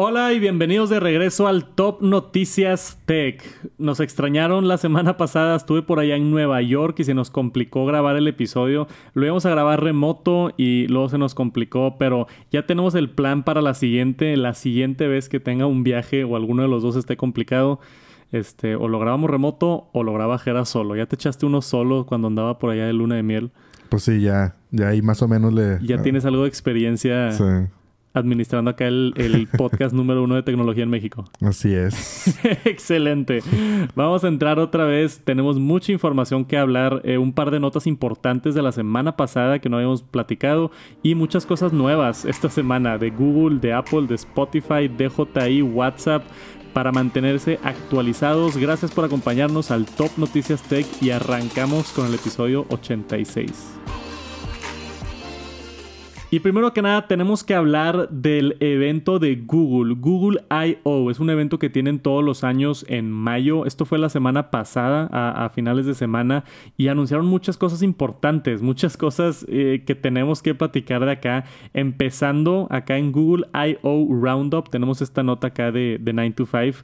Hola y bienvenidos de regreso al Top Noticias Tech. Nos extrañaron la semana pasada, estuve por allá en Nueva York y se nos complicó grabar el episodio. Lo íbamos a grabar remoto y luego se nos complicó, pero ya tenemos el plan para la siguiente, la siguiente vez que tenga un viaje o alguno de los dos esté complicado. Este, o lo grabamos remoto o lo graba solo. Ya te echaste uno solo cuando andaba por allá de luna de miel. Pues sí, ya, ya ahí más o menos le... Ya ah, tienes algo de experiencia sí administrando acá el, podcast número uno de tecnología en México. Así es. Excelente. Vamos a entrar otra vez. Tenemos mucha información que hablar, eh, un par de notas importantes de la semana pasada que no habíamos platicado y muchas cosas nuevas esta semana de Google, de Apple, de Spotify, de DJI, WhatsApp para mantenerse actualizados. Gracias por acompañarnos al Top Noticias Tech y arrancamos con el episodio 86. Y primero que nada tenemos que hablar del evento de Google, Google I.O. Es un evento que tienen todos los años en mayo. Esto fue la semana pasada, a, finales de semana, y anunciaron muchas cosas importantes, muchas cosas eh, que tenemos que platicar de acá. Empezando acá en Google I.O. Roundup, tenemos esta nota acá de, de 9 to 5.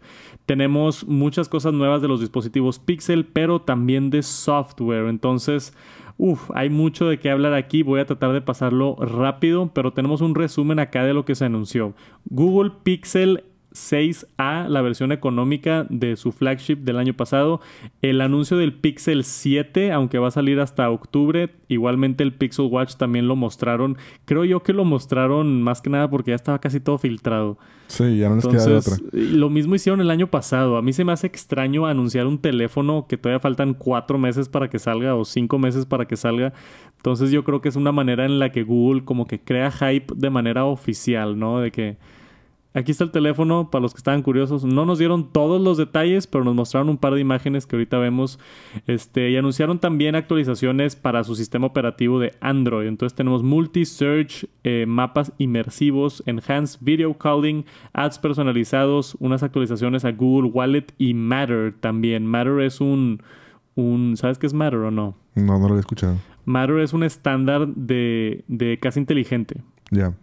Tenemos muchas cosas nuevas de los dispositivos Pixel, pero también de software. Entonces, Uf, hay mucho de qué hablar aquí, voy a tratar de pasarlo rápido, pero tenemos un resumen acá de lo que se anunció. Google Pixel 6A, la versión económica de su flagship del año pasado. El anuncio del Pixel 7, aunque va a salir hasta octubre. Igualmente el Pixel Watch también lo mostraron. Creo yo que lo mostraron más que nada porque ya estaba casi todo filtrado. Sí, ya no les queda de otra. Eh, lo mismo hicieron el año pasado. A mí se me hace extraño anunciar un teléfono que todavía faltan cuatro meses para que salga o cinco meses para que salga. Entonces yo creo que es una manera en la que Google como que crea hype de manera oficial, ¿no? De que Aquí está el teléfono para los que estaban curiosos. No nos dieron todos los detalles, pero nos mostraron un par de imágenes que ahorita vemos. Este, y anunciaron también actualizaciones para su sistema operativo de Android. Entonces tenemos multi-search, eh, mapas inmersivos, enhanced video calling, ads personalizados, unas actualizaciones a Google Wallet y Matter también. Matter es un... un ¿Sabes qué es Matter o no? No, no lo he escuchado. Matter es un estándar de, de casa inteligente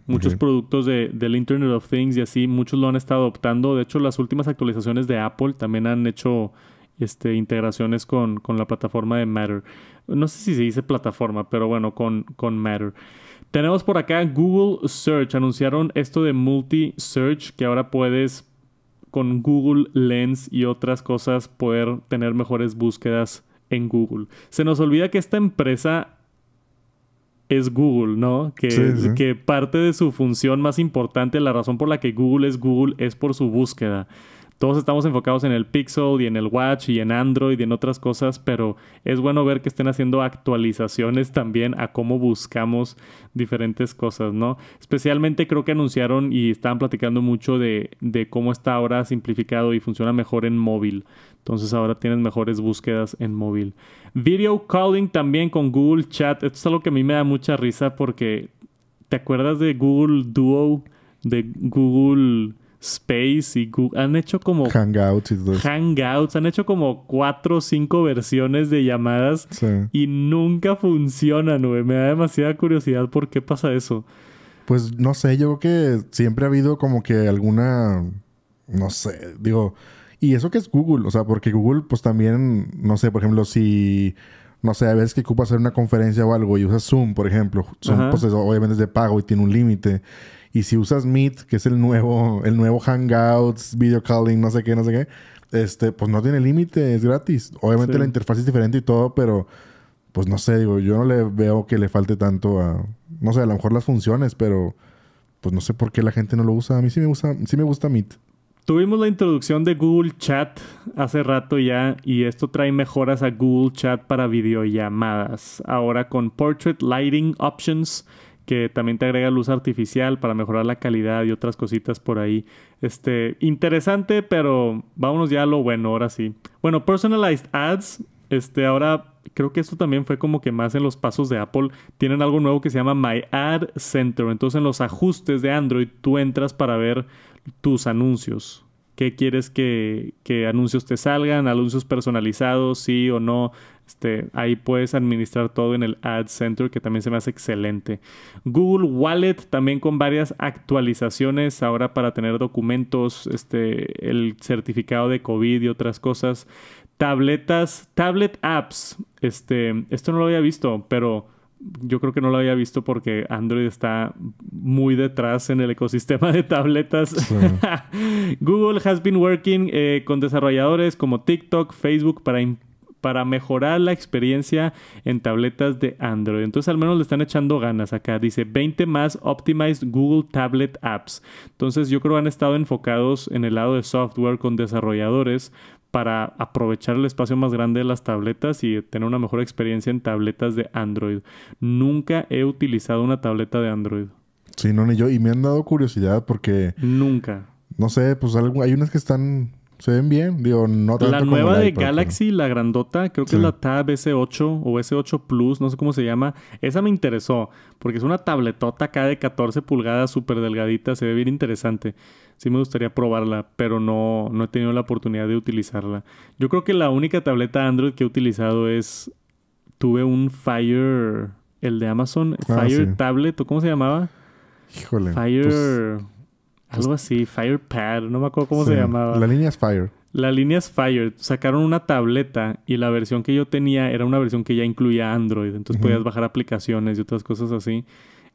muchos productos de, del Internet of Things y así, muchos lo han estado adoptando. De hecho, las últimas actualizaciones de Apple también han hecho este, integraciones con, la plataforma de Matter. No sé si se dice plataforma, pero bueno, con, con Matter. Tenemos por acá Google Search. Anunciaron esto de multi-search, que ahora puedes con Google Lens y otras cosas poder tener mejores búsquedas en Google. Se nos olvida que esta empresa es Google, ¿no? Que, que parte de su función más importante, la razón por la que Google es Google es por su búsqueda. Todos estamos enfocados en el Pixel y en el Watch y en Android y en otras cosas, pero es bueno ver que estén haciendo actualizaciones también a cómo buscamos diferentes cosas, ¿no? Especialmente creo que anunciaron y estaban platicando mucho de, de cómo está ahora simplificado y funciona mejor en móvil. Entonces ahora tienes mejores búsquedas en móvil. Video calling también con Google Chat. Esto es algo que a mí me da mucha risa porque ¿te acuerdas de Google Duo, de Google Space y Google? Han hecho como Hangouts y todo Hangouts, han hecho como cuatro o cinco versiones de llamadas sí. y nunca funcionan, güey. Me da demasiada curiosidad por qué pasa eso. Pues no sé, yo creo que siempre ha habido como que alguna no sé, digo, y eso que es Google, o sea, porque Google, pues también, no sé, por ejemplo, si, no sé, a veces que ocupa hacer una conferencia o algo y usas Zoom, por ejemplo, pues obviamente es de pago y tiene un límite. Y si usas Meet, que es el nuevo, el nuevo Hangouts, video calling, no sé qué, no sé qué, este, pues no tiene límite, es gratis. Obviamente la interfaz es diferente y todo, pero pues no sé, digo, yo no le veo que le falte tanto a, no sé, a lo mejor las funciones, pero pues no sé por qué la gente no lo usa. A mí sí me gusta, sí me gusta Meet. Tuvimos la introducción de Google Chat hace rato ya y esto trae mejoras a Google Chat para videollamadas. Ahora con Portrait Lighting Options que también te agrega luz artificial para mejorar la calidad y otras cositas por ahí. Este, interesante, pero vámonos ya a lo bueno, ahora sí. Bueno, personalized ads, este, ahora creo que esto también fue como que más en los pasos de Apple. Tienen algo nuevo que se llama My Ad Center. Entonces en los ajustes de Android tú entras para ver tus anuncios. ¿Qué quieres que, anuncios te salgan? ¿Anuncios personalizados? Sí o no. Este, ahí puedes administrar todo en el Ad Center, que también se me hace excelente. Google Wallet también con varias actualizaciones ahora para tener documentos, este, el certificado de COVID y otras cosas. Tabletas, tablet apps. Este, esto no lo había visto, pero yo creo que no lo había visto porque Android está muy detrás en el ecosistema de tabletas. Google has been working eh, con desarrolladores como TikTok, Facebook para, para mejorar la experiencia en tabletas de Android. Entonces al menos le están echando ganas acá. Dice 20 más optimized Google Tablet Apps. Entonces yo creo que han estado enfocados en el lado de software con desarrolladores para aprovechar el espacio más grande de las tabletas y tener una mejor experiencia en tabletas de Android. Nunca he utilizado una tableta de Android. Sí, no, ni yo. Y me han dado curiosidad porque... Nunca. No sé, pues hay unas que están... Se ven bien, digo, La nueva de Galaxy, la grandota, creo que es la Tab S8 o S8 Plus, no sé cómo se llama. Esa me interesó, porque es una tabletota acá de 14 pulgadas, súper delgadita, se ve bien interesante. Sí me gustaría probarla, pero no, no he tenido la oportunidad de utilizarla. Yo creo que la única tableta Android que he utilizado es... Tuve un Fire... El de Amazon. Ah, Fire Tablet, ¿o cómo se llamaba? Híjole. Pues, Fire... Pues, algo así. Pad. No me acuerdo cómo se llamaba. La línea es Fire. La línea es Fire. Sacaron una tableta y la versión que yo tenía era una versión que ya incluía Android. Entonces podías bajar aplicaciones y otras cosas así.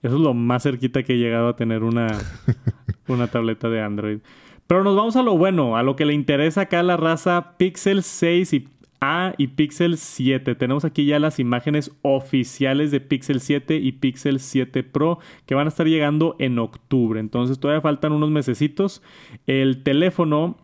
Eso es lo más cerquita que he llegado a tener una, una tableta de Android. Pero nos vamos a lo bueno, a lo que le interesa acá la raza Pixel 6 y A y Pixel 7. Tenemos aquí ya las imágenes oficiales de Pixel 7 y Pixel 7 Pro que van a estar llegando en octubre. Entonces todavía faltan unos mesecitos. El teléfono,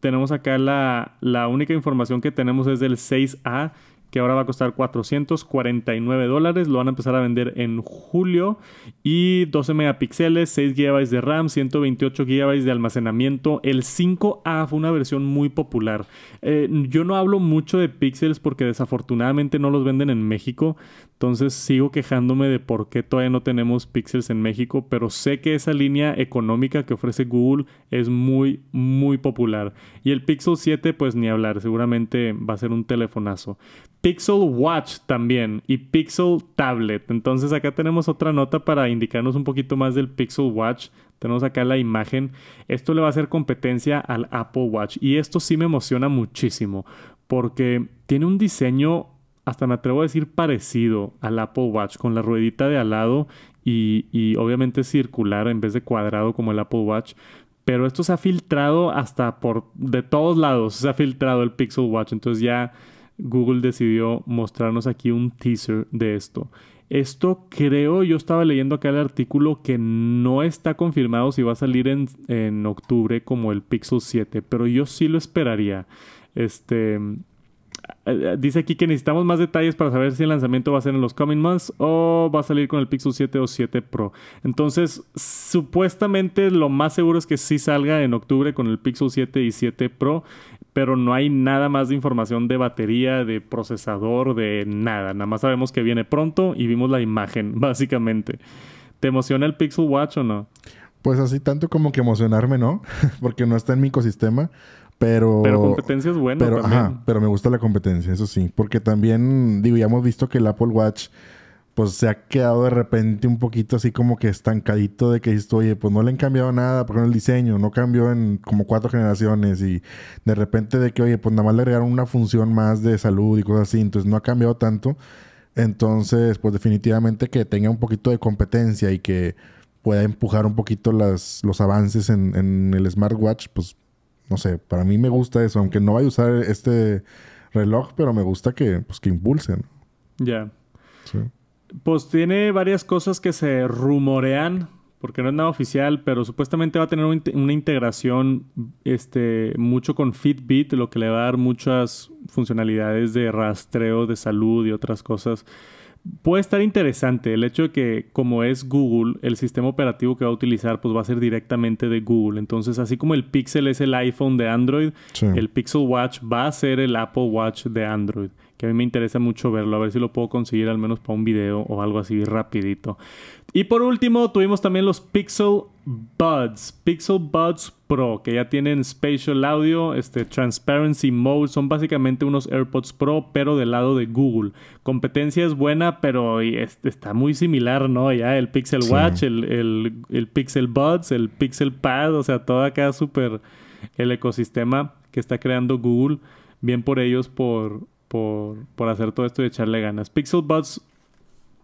tenemos acá la, la única información que tenemos es del 6A que ahora va a costar 449 dólares. Lo van a empezar a vender en julio. Y 12 megapíxeles, 6 GB de RAM, 128 GB de almacenamiento. El 5A fue una versión muy popular. Eh, yo no hablo mucho de píxeles porque desafortunadamente no los venden en México. Entonces sigo quejándome de por qué todavía no tenemos píxeles en México. Pero sé que esa línea económica que ofrece Google es muy, muy popular. Y el Pixel 7, pues ni hablar. Seguramente va a ser un telefonazo. Pixel Watch también y Pixel Tablet. Entonces acá tenemos otra nota para indicarnos un poquito más del Pixel Watch. Tenemos acá la imagen. Esto le va a hacer competencia al Apple Watch. Y esto sí me emociona muchísimo porque tiene un diseño, hasta me atrevo a decir, parecido al Apple Watch, con la ruedita de al lado y, y obviamente circular en vez de cuadrado como el Apple Watch pero esto se ha filtrado hasta por de todos lados se ha filtrado el Pixel Watch entonces ya Google decidió mostrarnos aquí un teaser de esto. Esto creo, yo estaba leyendo acá el artículo que no está confirmado si va a salir en, en octubre como el Pixel 7, pero yo sí lo esperaría. Este, eh, eh, dice aquí que necesitamos más detalles para saber si el lanzamiento va a ser en los coming months o va a salir con el Pixel 7 o 7 Pro. Entonces, supuestamente lo más seguro es que sí salga en octubre con el Pixel 7 y 7 Pro, pero no hay nada más de información de batería, de procesador, de nada. Nada más sabemos que viene pronto y vimos la imagen, básicamente. ¿Te emociona el Pixel Watch o no? Pues así tanto como que emocionarme, ¿no? Porque no está en mi ecosistema. Pero, pero competencia es buena. Pero, pero me gusta la competencia, eso sí. Porque también, digo, ya hemos visto que el Apple Watch pues se ha quedado de repente un poquito así como que estancadito de que esto, oye, pues no le han cambiado nada, por el diseño, no cambió en como cuatro generaciones y de repente de que, oye, pues nada más le agregaron una función más de salud y cosas así, entonces no ha cambiado tanto. Entonces, pues definitivamente que tenga un poquito de competencia y que pueda empujar un poquito las, los avances en, en el smartwatch, pues no sé, para mí me gusta eso, aunque no vaya a usar este reloj, pero me gusta que, pues, que impulsen. Ya. Pues tiene varias cosas que se rumorean, porque no es nada oficial, pero supuestamente va a tener una integración este, mucho con Fitbit, lo que le va a dar muchas funcionalidades de rastreo de salud y otras cosas. Puede estar interesante el hecho de que como es Google, el sistema operativo que va a utilizar pues va a ser directamente de Google. Entonces, así como el Pixel es el iPhone de Android, el Pixel Watch va a ser el Apple Watch de Android que a mí me interesa mucho verlo, a ver si lo puedo conseguir al menos para un video o algo así rapidito. Y por último, tuvimos también los Pixel Buds, Pixel Buds Pro, que ya tienen Spatial Audio, este, Transparency Mode, son básicamente unos AirPods Pro, pero del lado de Google. Competencia es buena, pero este, está muy similar, ¿no? Ya el Pixel Watch, el, el, Pixel Buds, el Pixel Pad, o sea, todo acá súper el ecosistema que está creando Google. Bien por ellos por, por, hacer todo esto y echarle ganas. Pixel Buds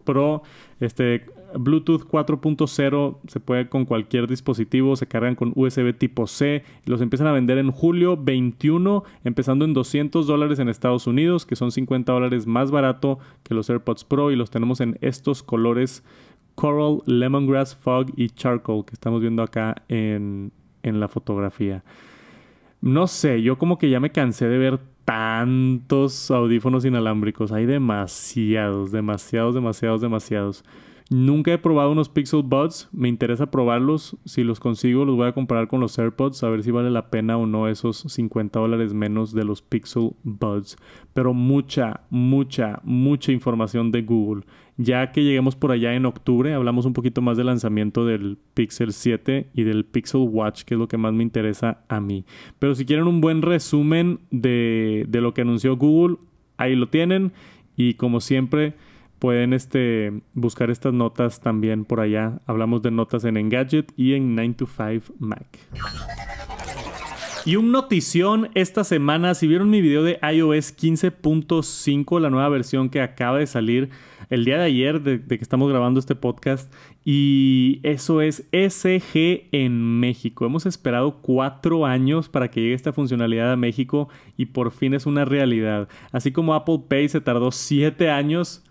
Pro, este Bluetooth 4.0 se puede con cualquier dispositivo, se cargan con USB tipo C, los empiezan a vender en julio 21, empezando en 200 dólares en Estados Unidos, que son 50 dólares más barato que los AirPods Pro y los tenemos en estos colores Coral, Lemongrass, Fog y Charcoal que estamos viendo acá en, en la fotografía. No sé, yo como que ya me cansé de ver tantos audífonos inalámbricos. Hay demasiados, demasiados, demasiados, demasiados. Nunca he probado unos Pixel Buds. Me interesa probarlos. Si los consigo, los voy a comparar con los AirPods. A ver si vale la pena o no esos 50 dólares menos de los Pixel Buds. Pero mucha, mucha, mucha información de Google. Ya que lleguemos por allá en octubre, hablamos un poquito más del lanzamiento del Pixel 7 y del Pixel Watch, que es lo que más me interesa a mí. Pero si quieren un buen resumen de, lo que anunció Google, ahí lo tienen. Y como siempre, pueden este, buscar estas notas también por allá. Hablamos de notas en Engadget y en 9to5 Mac. Y un notición esta semana, si vieron mi video de iOS 15.5, la nueva versión que acaba de salir, el día de ayer de, que estamos grabando este podcast y eso es SG en México. Hemos esperado cuatro años para que llegue esta funcionalidad a México y por fin es una realidad. Así como Apple Pay se tardó siete años,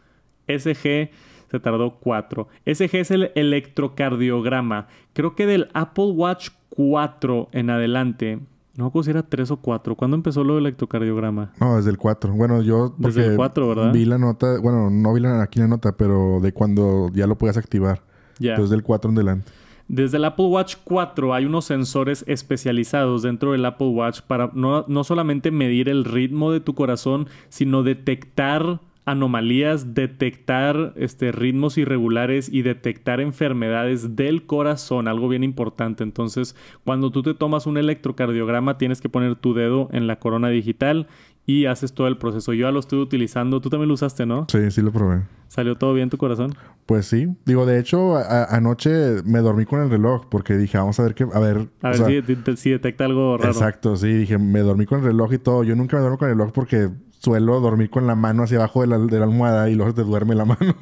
SG se tardó cuatro. SG es el electrocardiograma. Creo que del Apple Watch 4 en adelante no, pues era 3 o 4. ¿Cuándo empezó lo del electrocardiograma? No, desde el 4. Bueno, yo. Desde el 4, ¿verdad? Vi la nota, bueno, no vi aquí la nota, pero de cuando ya lo puedas activar. Ya. Desde el 4 en delante. Desde el Apple Watch 4 hay unos sensores especializados dentro del Apple Watch para no, no solamente medir el ritmo de tu corazón, sino detectar anomalías, detectar este, ritmos irregulares y detectar enfermedades del corazón, algo bien importante. Entonces, cuando tú te tomas un electrocardiograma, tienes que poner tu dedo en la corona digital y haces todo el proceso. Yo ya lo estoy utilizando. Tú también lo usaste, ¿no? Sí, sí lo probé. ¿Salió todo bien tu corazón? Pues sí. Digo, de hecho, anoche me dormí con el reloj porque dije, vamos a ver qué... A ver, si, si detecta algo raro. Exacto, sí. Dije, me dormí con el reloj y todo. Yo nunca me duermo con el reloj porque suelo dormir con la mano hacia abajo de la, almohada y luego te duerme la mano.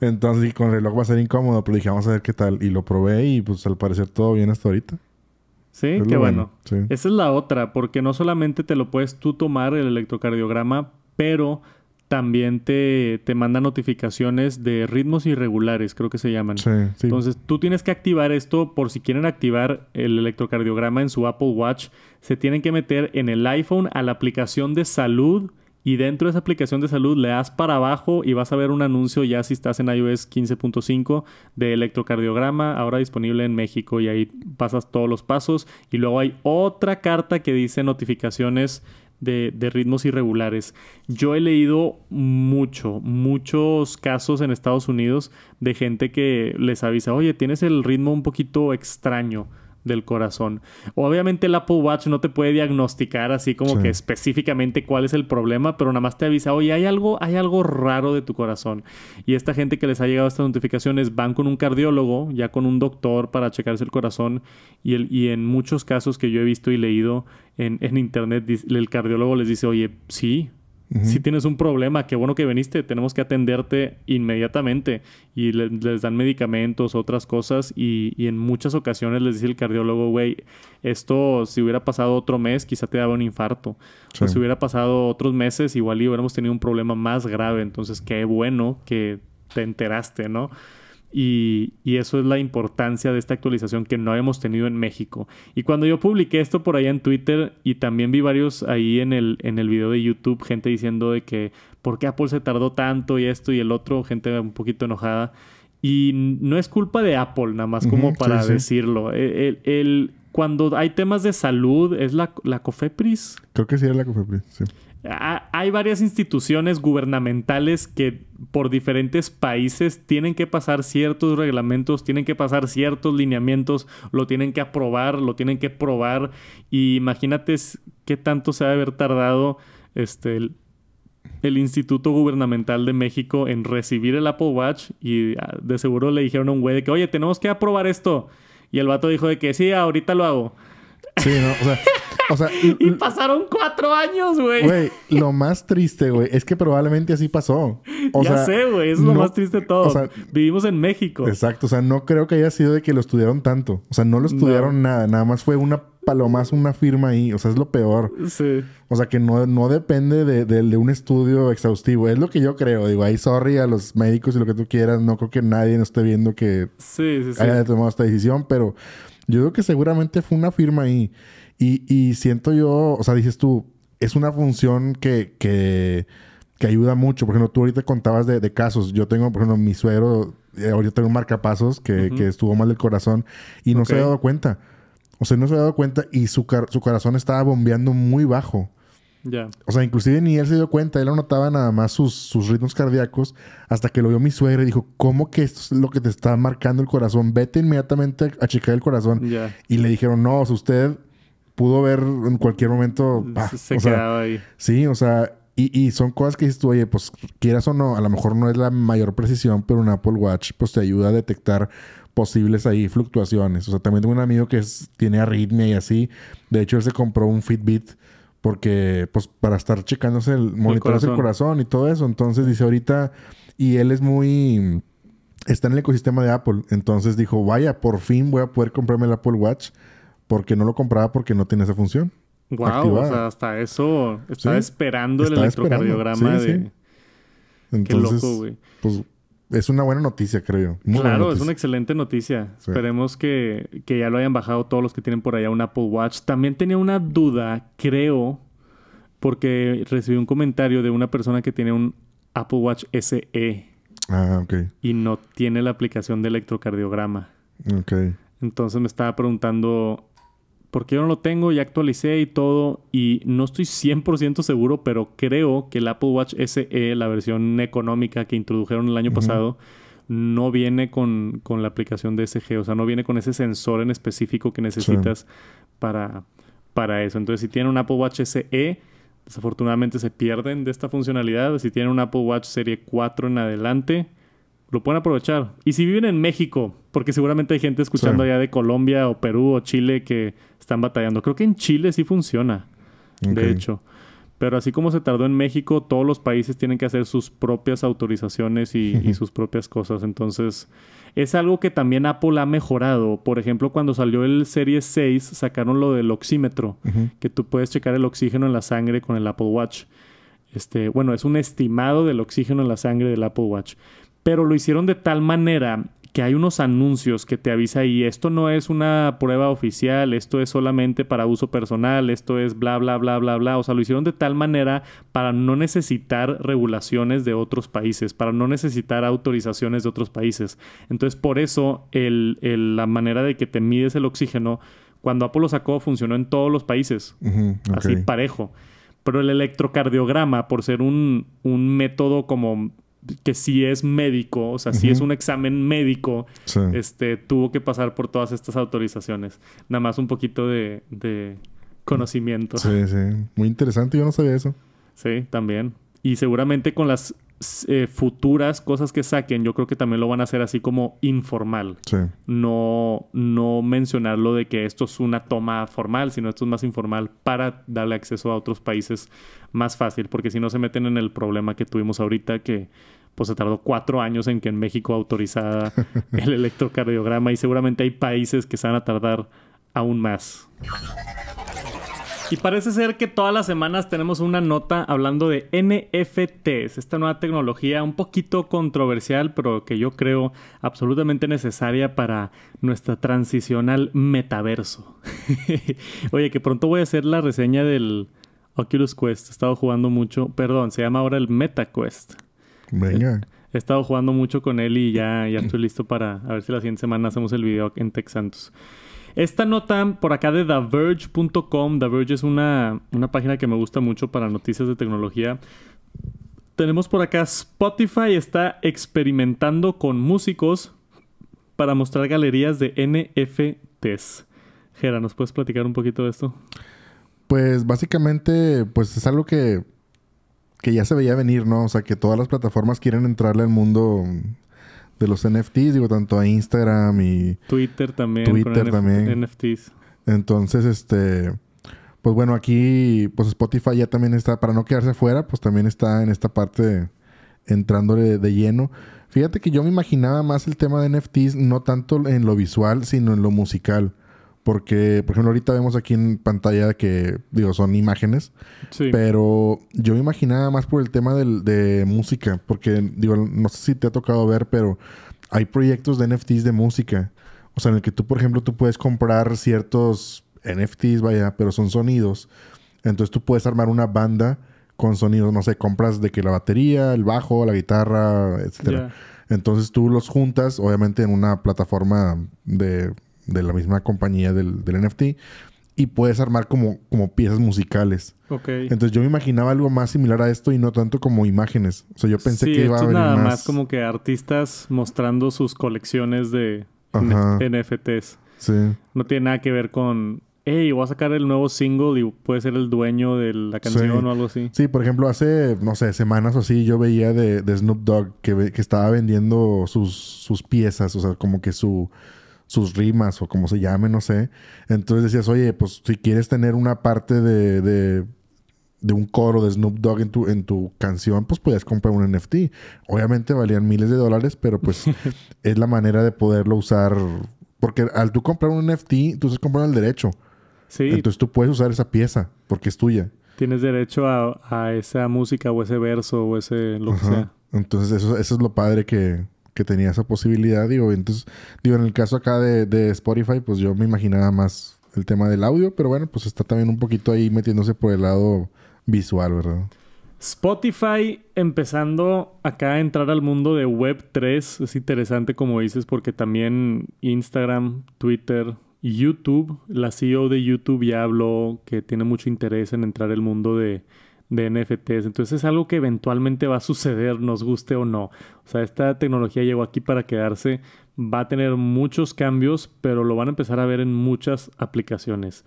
Entonces, con el reloj va a ser incómodo, pero dije, vamos a ver qué tal. Y lo probé y pues al parecer todo bien hasta ahorita. Sí, qué bueno. Esa es la otra, porque no solamente te lo puedes tú tomar el electrocardiograma, pero también te, te manda notificaciones de ritmos irregulares, creo que se llaman. Entonces, tú tienes que activar esto por si quieren activar el electrocardiograma en su Apple Watch. Se tienen que meter en el iPhone a la aplicación de salud y dentro de esa aplicación de salud le das para abajo y vas a ver un anuncio ya si estás en iOS 15.5 de electrocardiograma, ahora disponible en México y ahí pasas todos los pasos y luego hay otra carta que dice notificaciones de, ritmos irregulares. Yo he leído mucho, muchos casos en Estados Unidos de gente que les avisa, oye, tienes el ritmo un poquito extraño del corazón. Obviamente el Apple Watch no te puede diagnosticar así como que específicamente cuál es el problema, pero nada más te avisa, oye, hay algo, hay algo raro de tu corazón. Y esta gente que les ha llegado estas notificaciones van con un cardiólogo, ya con un doctor para checarse el corazón y, el, y en muchos casos que yo he visto y leído en, en internet, el cardiólogo les dice, oye, sí, si tienes un problema, qué bueno que viniste, tenemos que atenderte inmediatamente. Y les dan medicamentos, otras cosas. Y, en muchas ocasiones les dice el cardiólogo, güey, esto si hubiera pasado otro mes, quizá te daba un infarto. si hubiera pasado otros meses, igual hubiéramos tenido un problema más grave. Entonces, qué bueno que te enteraste, ¿no? Y, eso es la importancia de esta actualización que no habíamos tenido en México. Y cuando yo publiqué esto por ahí en Twitter y también vi varios ahí en el, en el video de YouTube, gente diciendo de que por qué Apple se tardó tanto y esto y el otro, gente un poquito enojada. Y no es culpa de Apple, nada más como para decirlo. E, e, el, cuando hay temas de salud, ¿es la, la COFEPRIS? Creo que sí, es la COFEPRIS, sí hay varias instituciones gubernamentales que por diferentes países tienen que pasar ciertos reglamentos, tienen que pasar ciertos lineamientos, lo tienen que aprobar, lo tienen que probar. Y imagínate qué tanto se ha de haber tardado este, el, el, Instituto Gubernamental de México en recibir el Apple Watch y ah, de seguro le dijeron a un güey de que, oye, tenemos que aprobar esto. Y el vato dijo de que sí, ahorita lo hago. Sí, no, o sea, y pasaron cuatro años, güey. Güey, lo más triste, güey, es que probablemente así pasó. O ya sé, güey, es lo más triste de todo. O sea, Vivimos en México. Exacto, o sea, no creo que haya sido de que lo estudiaron tanto. O sea, no lo estudiaron nada, nada más fue una palomazo, una firma ahí. O sea, es lo peor. Sí. O sea, que no, depende de, un estudio exhaustivo. Es lo que yo creo. Digo, ahí sorry a los médicos y lo que tú quieras. No creo que nadie nos esté viendo que sí, haya tomado esta decisión, pero yo creo que seguramente fue una firma ahí. Y, y siento yo, o sea, dices tú, es una función que, que, ayuda mucho. Por ejemplo, tú ahorita contabas de, casos. Yo tengo, por ejemplo, mi suero, ahora eh, ahorita tengo un marcapasos que, estuvo mal el corazón y no se había dado cuenta. O sea, no se había dado cuenta y su, su corazón estaba bombeando muy bajo. O sea, inclusive ni él se dio cuenta, él anotaba nada más sus, ritmos cardíacos hasta que lo vio mi suegra y dijo, ¿cómo que esto es lo que te está marcando el corazón? Vete inmediatamente a checar el corazón. Y le dijeron, no, usted pudo ver en cualquier momento... Se, quedaba ahí. Sí, o sea, y, y son cosas que dices tú, oye, pues quieras o no, a lo mejor no es la mayor precisión, pero un Apple Watch pues te ayuda a detectar posibles ahí fluctuaciones. O sea, también tengo un amigo que tiene arritmia y así. De hecho, él se compró un Fitbit porque pues para estar checándose el monitor el, corazón y todo eso. Entonces dice ahorita, y él es muy, está en el ecosistema de Apple, entonces dijo, vaya, por fin voy a poder comprarme el Apple Watch, porque no lo compraba porque no tiene esa función. Wow, o sea, hasta eso estaba esperando el electrocardiograma de... Entonces, Qué loco, güey. Pues es una buena noticia, creo. claro, es una excelente noticia. Esperemos que, que, ya lo hayan bajado todos los que tienen por allá un Apple Watch. También tenía una duda, creo, porque recibí un comentario de una persona que tiene un Apple Watch SE. Ah, ok. Y no tiene la aplicación de electrocardiograma. Ok. Entonces me estaba preguntando porque yo no lo tengo, ya actualicé y todo, y no estoy 100% seguro, pero creo que el Apple Watch SE, la versión económica que introdujeron el año pasado, no viene con, la aplicación de SG, o sea, no viene con ese sensor en específico que necesitas para, para eso. Entonces, si tiene un Apple Watch SE, desafortunadamente se pierden de esta funcionalidad. Si tiene un Apple Watch Serie 4 en adelante, lo pueden aprovechar. Y si viven en México, porque seguramente hay gente escuchando allá de Colombia o Perú o Chile que están batallando. Creo que en Chile sí funciona, de hecho. Pero así como se tardó en México, todos los países tienen que hacer sus propias autorizaciones y, sus propias cosas. Entonces, es algo que también Apple ha mejorado. Por ejemplo, cuando salió el Series 6, sacaron lo del oxímetro, que tú puedes checar el oxígeno en la sangre con el Apple Watch. Este, bueno, es un estimado del oxígeno en la sangre del Apple Watch pero lo hicieron de tal manera que hay unos anuncios que te avisa y esto no es una prueba oficial, esto es solamente para uso personal, esto es bla, bla, bla, bla, bla. O sea, lo hicieron de tal manera para no necesitar regulaciones de otros países, para no necesitar autorizaciones de otros países. Entonces, por eso la manera de que te mides el oxígeno, cuando Apple lo sacó, funcionó en todos los países, así parejo. Pero el electrocardiograma, por ser un, un método como que si es médico, o sea, si es un examen médico, este, tuvo que pasar por todas estas autorizaciones. Nada más un poquito de, de conocimiento. Sí, sí. Muy interesante, yo no sabía eso. Sí, también. Y seguramente con las eh, futuras cosas que saquen, yo creo que también lo van a hacer así como informal. No, no mencionarlo de que esto es una toma formal, sino esto es más informal para darle acceso a otros países más fácil, porque si no se meten en el problema que tuvimos ahorita, que pues se tardó cuatro años en que en México autorizara el electrocardiograma y seguramente hay países que se van a tardar aún más. Y parece ser que todas las semanas tenemos una nota hablando de NFTs, esta nueva tecnología un poquito controversial, pero que yo creo absolutamente necesaria para nuestra transición al metaverso. Oye, que pronto voy a hacer la reseña del Oculus Quest, he estado jugando mucho, perdón, se llama ahora el Meta Quest. He, estado jugando mucho con él y ya, ya estoy listo para a ver si la siguiente semana hacemos el video en Tech Santos. Esta nota por acá de TheVerge.com, The Verge es una, página que me gusta mucho para noticias de tecnología. Tenemos por acá Spotify está experimentando con músicos para mostrar galerías de NFTs. Gera, ¿nos puedes platicar un poquito de esto? Pues básicamente, pues es algo que, que ya se veía venir, ¿no? O sea, que todas las plataformas quieren entrarle al mundo de los NFTs, digo, tanto a Instagram y... Twitter también. Twitter también. NFTs. Entonces, este... Pues bueno, aquí, pues Spotify ya también está, para no quedarse afuera, pues también está en esta parte entrándole de lleno. Fíjate que yo me imaginaba más el tema de NFTs, no tanto en lo visual, sino en lo musical. Porque, por ejemplo, ahorita vemos aquí en pantalla que, digo, son imágenes. Sí. Pero yo me imaginaba más por el tema de música. Porque, digo, no sé si te ha tocado ver, pero hay proyectos de NFTs de música. O sea, en el que tú, por ejemplo, tú puedes comprar ciertos NFTs, vaya, pero son sonidos. Entonces tú puedes armar una banda con sonidos, no sé, compras de que la batería, el bajo, la guitarra, etcétera. Entonces tú los juntas, obviamente, en una plataforma de de la misma compañía del, NFT y puedes armar como, como piezas musicales. Ok. Entonces yo me imaginaba algo más similar a esto y no tanto como imágenes. O sea, yo pensé que iba a haber nada más... como que artistas mostrando sus colecciones de NFTs. Sí. No tiene nada que ver con hey, voy a sacar el nuevo single y puede ser el dueño de la canción o algo así. Sí, por ejemplo, hace, no sé, semanas o así yo veía de, Snoop Dogg que, que estaba vendiendo sus, sus piezas, o sea, como que su sus rimas o como se llame, no sé. Entonces decías, oye, pues si quieres tener una parte de, de, un coro de Snoop Dogg en tu, en tu canción, pues podías comprar un NFT. Obviamente valían miles de dólares, pero pues es la manera de poderlo usar. Porque al tú comprar un NFT, tú estás comprando el derecho. Sí. Entonces tú puedes usar esa pieza porque es tuya. Tienes derecho a, esa música o ese verso o ese lo que sea. Entonces eso, eso es lo padre que, que tenía esa posibilidad, digo, entonces, digo, en el caso acá de, Spotify, pues yo me imaginaba más el tema del audio, pero bueno, pues está también un poquito ahí metiéndose por el lado visual, ¿verdad? Spotify empezando acá a entrar al mundo de Web3 es interesante como dices porque también Instagram, Twitter, YouTube, la CEO de YouTube ya habló que tiene mucho interés en entrar al mundo de de NFTs. Entonces es algo que eventualmente va a suceder, nos guste o no. O sea, esta tecnología llegó aquí para quedarse, va a tener muchos cambios, pero lo van a empezar a ver en muchas aplicaciones.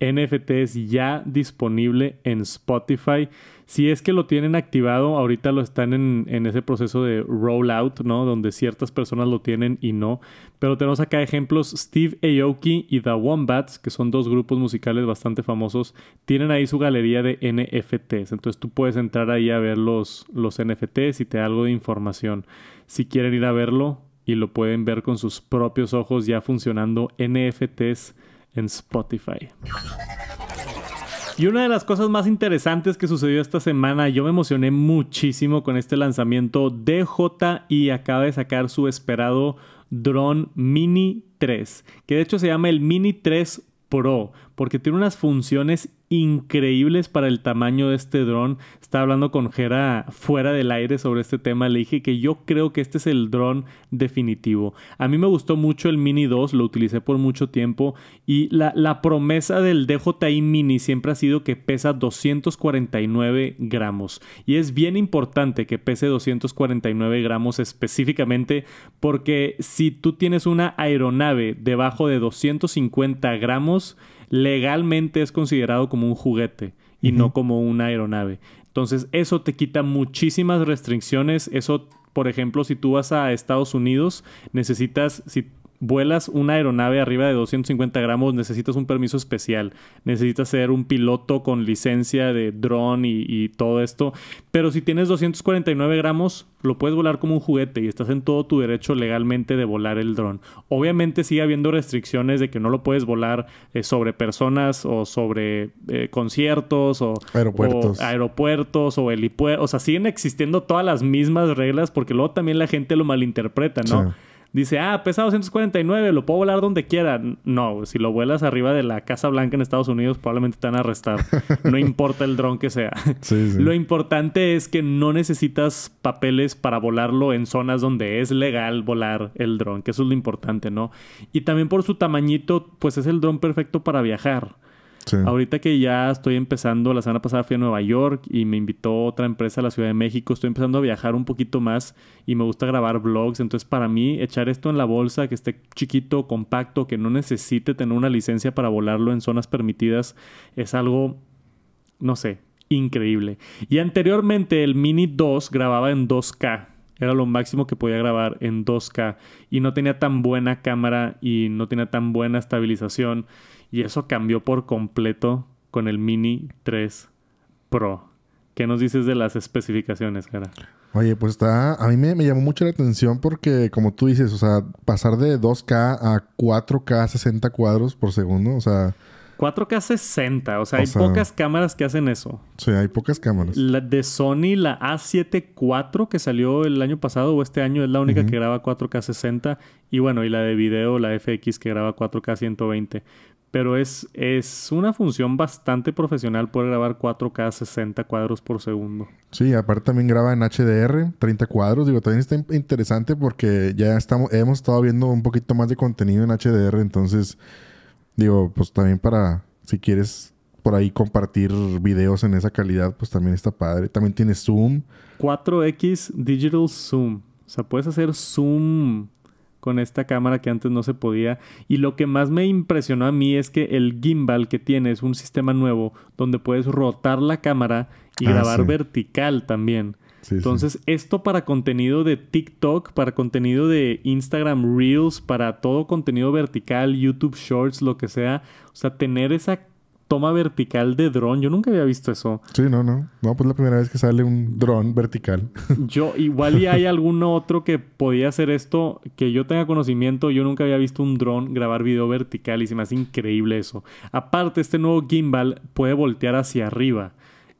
NFTs ya disponible en Spotify. Si es que lo tienen activado, ahorita lo están en, en, ese proceso de rollout, ¿no? Donde ciertas personas lo tienen y no. Pero tenemos acá ejemplos, Steve Aoki y The Wombats, que son dos grupos musicales bastante famosos, tienen ahí su galería de NFTs. Entonces tú puedes entrar ahí a ver los, los NFTs y te da algo de información. Si quieren ir a verlo y lo pueden ver con sus propios ojos ya funcionando NFTs en Spotify. Y una de las cosas más interesantes que sucedió esta semana, yo me emocioné muchísimo con este lanzamiento. DJI acaba de sacar su esperado Drone Mini 3, que de hecho se llama el Mini 3 Pro, porque tiene unas funciones increíbles para el tamaño de este dron. Estaba hablando con Jera fuera del aire sobre este tema. Le dije que yo creo que este es el dron definitivo. A mí me gustó mucho el Mini 2, lo utilicé por mucho tiempo. Y la, la promesa del DJI Mini siempre ha sido que pesa 249 gramos. Y es bien importante que pese 249 gramos específicamente porque si tú tienes una aeronave debajo de 250 gramos, legalmente es considerado como un juguete y no como una aeronave. Entonces, eso te quita muchísimas restricciones. Eso, por ejemplo, si tú vas a Estados Unidos, necesitas, vuelas una aeronave arriba de 250 gramos, necesitas un permiso especial, necesitas ser un piloto con licencia de dron y, todo esto, pero si tienes 249 gramos, lo puedes volar como un juguete y estás en todo tu derecho legalmente de volar el dron. Obviamente sigue habiendo restricciones de que no lo puedes volar eh, sobre personas o sobre eh, conciertos o aeropuertos. o aeropuertos o helipuertos, o sea, siguen existiendo todas las mismas reglas porque luego también la gente lo malinterpreta, ¿no? dice, ah, pesa 249, lo puedo volar donde quiera. No, si lo vuelas arriba de la Casa Blanca en Estados Unidos, probablemente te van a arrestar. No importa el dron que sea. Lo importante es que no necesitas papeles para volarlo en zonas donde es legal volar el dron, que eso es lo importante, ¿no? Y también por su tamañito, pues es el dron perfecto para viajar. Ahorita que ya estoy empezando, la semana pasada fui a Nueva York y me invitó otra empresa a la Ciudad de México, estoy empezando a viajar un poquito más y me gusta grabar vlogs, entonces para mí echar esto en la bolsa, que esté chiquito, compacto, que no necesite tener una licencia para volarlo en zonas permitidas, es algo, no sé, increíble. Y anteriormente el Mini 2 grababa en 2K. Era lo máximo que podía grabar en 2K y no tenía tan buena cámara y no tenía tan buena estabilización y eso cambió por completo con el Mini 3 Pro. ¿Qué nos dices de las especificaciones, cara? Oye, pues está. A mí me, llamó mucho la atención porque, como tú dices, o sea, pasar de 2K a 4K 60 cuadros por segundo, o sea. 4K 60, o sea, hay pocas cámaras que hacen eso. Sí, hay pocas cámaras. La de Sony, la A7 IV que salió el año pasado o este año es la única que graba 4K 60 y bueno, y la de video, la FX que graba 4K 120. Pero es, es una función bastante profesional poder grabar 4K 60 cuadros por segundo. Sí, aparte también graba en HDR 30 cuadros. Digo, también está interesante porque ya estamos, hemos estado viendo un poquito más de contenido en HDR. Entonces, digo, pues también para si quieres por ahí compartir videos en esa calidad, pues también está padre. También tiene zoom. 4X Digital Zoom. O sea, puedes hacer zoom con esta cámara que antes no se podía. Y lo que más me impresionó a mí es que el gimbal que tiene es un sistema nuevo donde puedes rotar la cámara y ah, grabar vertical también. Entonces, esto para contenido de TikTok, para contenido de Instagram Reels, para todo contenido vertical, YouTube Shorts, lo que sea. O sea, tener esa toma vertical de dron. Yo nunca había visto eso. Sí, no, no. No, pues la primera vez que sale un dron vertical. yo, igual y hay alguno otro que podía hacer esto que yo tenga conocimiento. Yo nunca había visto un dron grabar video vertical y se más increíble eso. Aparte, este nuevo gimbal puede voltear hacia arriba.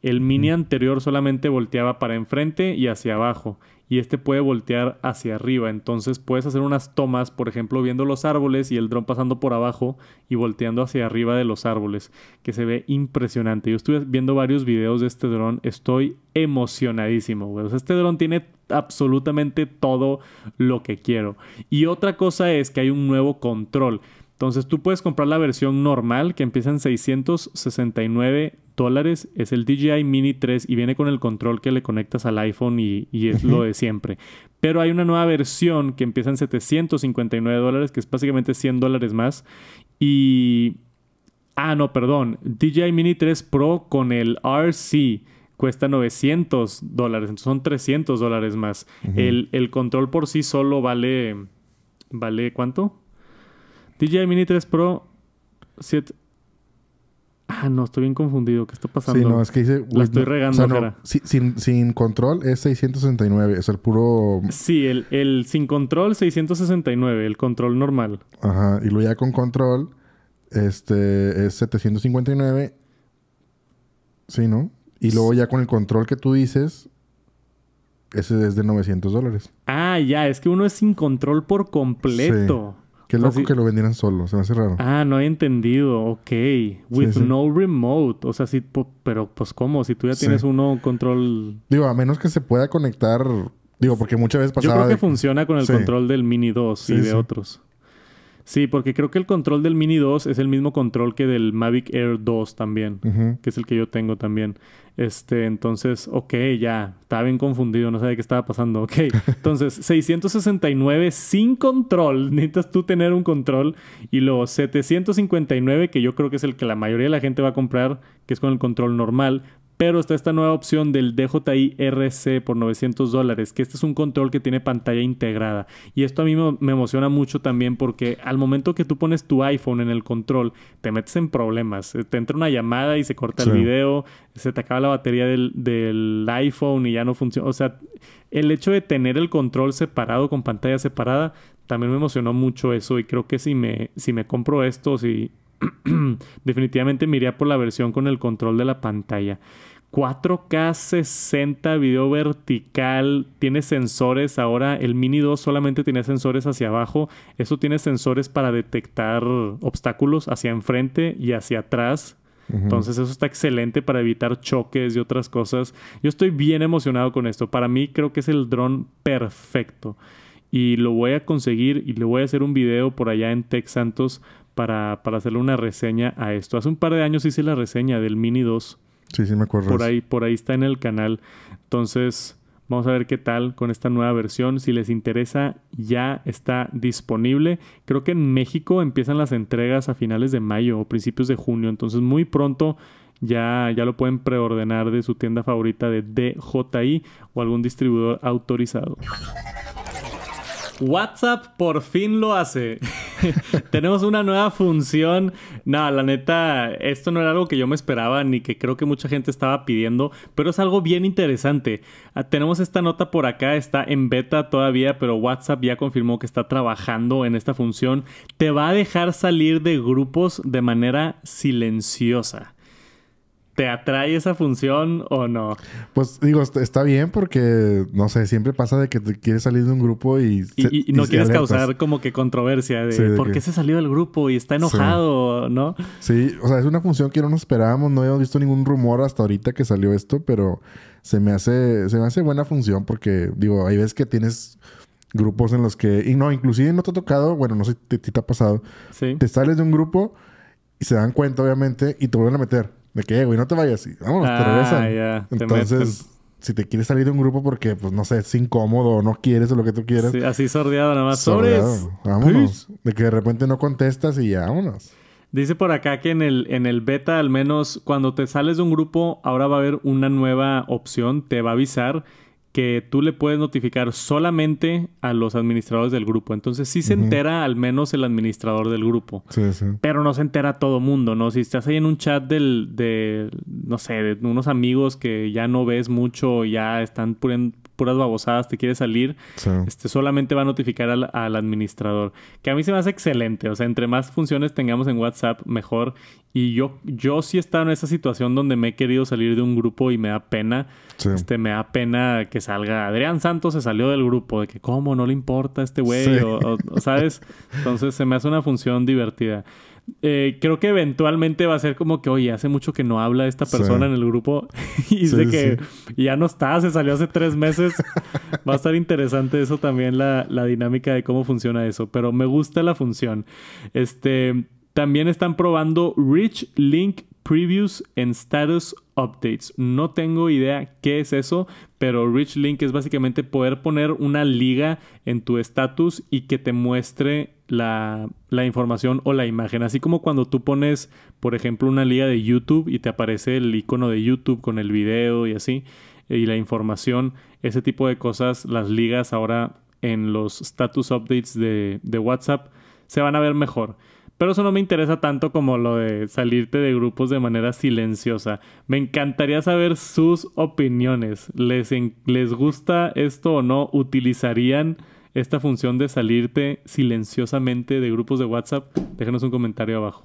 El mini anterior solamente volteaba para enfrente y hacia abajo y este puede voltear hacia arriba. Entonces puedes hacer unas tomas, por ejemplo, viendo los árboles y el dron pasando por abajo y volteando hacia arriba de los árboles, que se ve impresionante. Yo estuve viendo varios videos de este dron, estoy emocionadísimo, este dron tiene absolutamente todo lo que quiero. Y otra cosa es que hay un nuevo control. Entonces tú puedes comprar la versión normal que empieza en 669 dólares. Es el DJI Mini 3 y viene con el control que le conectas al iPhone y, es lo de siempre. Pero hay una nueva versión que empieza en 759 dólares, que es básicamente 100 dólares más. Y... Ah, no, perdón. DJI Mini 3 Pro con el RC cuesta 900 dólares, entonces son 300 dólares más. el, el, control por sí solo vale, ¿vale cuánto? DJI Mini 3 Pro 7. Ah, no, estoy bien confundido. ¿Qué está pasando? Sí, no, es que dice. La estoy regando, ahora sin, control es 669. Es el puro. Sí, el, sin control 669. El control normal. Ajá. Y luego ya con control. Este es 759. Sí, ¿no? Y luego ya con el control que tú dices. Ese es de 900 dólares. Ah, ya. Es que uno es sin control por completo. Qué loco que lo vendieran solo, se me hace raro. Ah, no he entendido, ok. With no remote, o sea, sí, pero pues cómo, si tú ya tienes uno control... Digo, a menos que se pueda conectar, digo, porque muchas veces pasa... Yo creo que funciona con el control del Mini 2 y de otros. Sí, porque creo que el control del Mini 2 es el mismo control que del Mavic Air 2 también, que es el que yo tengo también. Este, entonces, ok, ya, estaba bien confundido, no sabía qué estaba pasando. Ok, entonces 669 sin control, necesitas tú tener un control y luego 759, que yo creo que es el que la mayoría de la gente va a comprar, que es con el control normal, pero está esta nueva opción del DJI RC por 900 dólares, que este es un control que tiene pantalla integrada. Y esto a mí me, emociona mucho también porque al momento que tú pones tu iPhone en el control, te metes en problemas. Eh, te entra una llamada y se corta el video, se te acaba la batería del, del iPhone y ya no funciona. O sea, el hecho de tener el control separado con pantalla separada, también me emocionó mucho eso y creo que si me, si me compro esto, si, definitivamente me por la versión con el control de la pantalla. 4K 60 video vertical, tiene sensores ahora, el Mini 2 solamente tiene sensores hacia abajo, eso tiene sensores para detectar obstáculos hacia enfrente y hacia atrás. Entonces eso está excelente para evitar choques y otras cosas. Yo estoy bien emocionado con esto. Para mí creo que es el dron perfecto. Y lo voy a conseguir y le voy a hacer un video por allá en Tech Santos para, para hacerle una reseña a esto. Hace un par de años hice la reseña del Mini 2. Sí, sí me acuerdo. Por ahí, por ahí está en el canal. Entonces, vamos a ver qué tal con esta nueva versión. Si les interesa, ya está disponible. Creo que en México empiezan las entregas a finales de mayo o principios de junio. Entonces, muy pronto ya, ya lo pueden preordenar de su tienda favorita de DJI o algún distribuidor autorizado. WhatsApp por fin lo hace. Tenemos una nueva función. no, la neta, esto no era algo que yo me esperaba ni que creo que mucha gente estaba pidiendo, pero es algo bien interesante. Ah, tenemos esta nota por acá, está en beta todavía, pero WhatsApp ya confirmó que está trabajando en esta función. Te va a dejar salir de grupos de manera silenciosa. ¿Te atrae esa función o no? Pues digo, está bien porque, no sé, siempre pasa de que te quieres salir de un grupo y... y, no quieres causar como que controversia de, por qué se salió del grupo y está enojado, ¿no? Sí, o sea, es una función que no nos esperábamos, no habíamos visto ningún rumor hasta ahorita que salió esto, pero se me hace, se me hace buena función porque, digo, hay veces que tienes grupos en los que... Y no, inclusive no te ha tocado, bueno, no sé si te, te, ha pasado. Sí. Te sales de un grupo y se dan cuenta, obviamente, y te vuelven a meter. De que, güey, no te vayas. así. vámonos, te ah, Entonces, si te quieres salir de un grupo porque, pues, no sé, es incómodo o no quieres o lo que tú quieras. así sordeado nada más. Sobres. Vámonos. De que de repente no contestas y ya, vámonos. Dice por acá que en el, en el beta, al menos, cuando te sales de un grupo, ahora va a haber una nueva opción. Te va a avisar que tú le puedes notificar solamente a los administradores del grupo. Entonces sí se entera al menos el administrador del grupo. Sí, sí. Pero no se entera todo mundo, ¿no? Si estás ahí en un chat del, de, no sé, de unos amigos que ya no ves mucho, ya están puras babosadas, te quiere salir, este, solamente va a notificar al, administrador. Que a mí se me hace excelente. O sea, entre más funciones tengamos en WhatsApp, mejor. Y yo, yo sí he estado en esa situación donde me he querido salir de un grupo y me da pena. Este, me da pena que salga. Adrián Santos se salió del grupo. De que, ¿cómo? No le importa este güey. ¿sabes? Entonces se me hace una función divertida. Eh, creo que eventualmente va a ser como que, oye, hace mucho que no habla esta persona en el grupo y dice que ya no está, se salió hace tres meses. va a estar interesante eso también, la, la dinámica de cómo funciona eso, pero me gusta la función. Este, también están probando Rich Link Previews en Status Updates. No tengo idea qué es eso, pero Rich Link es básicamente poder poner una liga en tu status y que te muestre la, la, información o la imagen. Así como cuando tú pones, por ejemplo, una liga de YouTube y te aparece el icono de YouTube con el video y así, y la información, ese tipo de cosas, las ligas ahora en los status updates de, de WhatsApp se van a ver mejor. Pero eso no me interesa tanto como lo de salirte de grupos de manera silenciosa. Me encantaría saber sus opiniones. ¿Les, les gusta esto o no? ¿Utilizarían esta función de salirte silenciosamente de grupos de WhatsApp, déjanos un comentario abajo.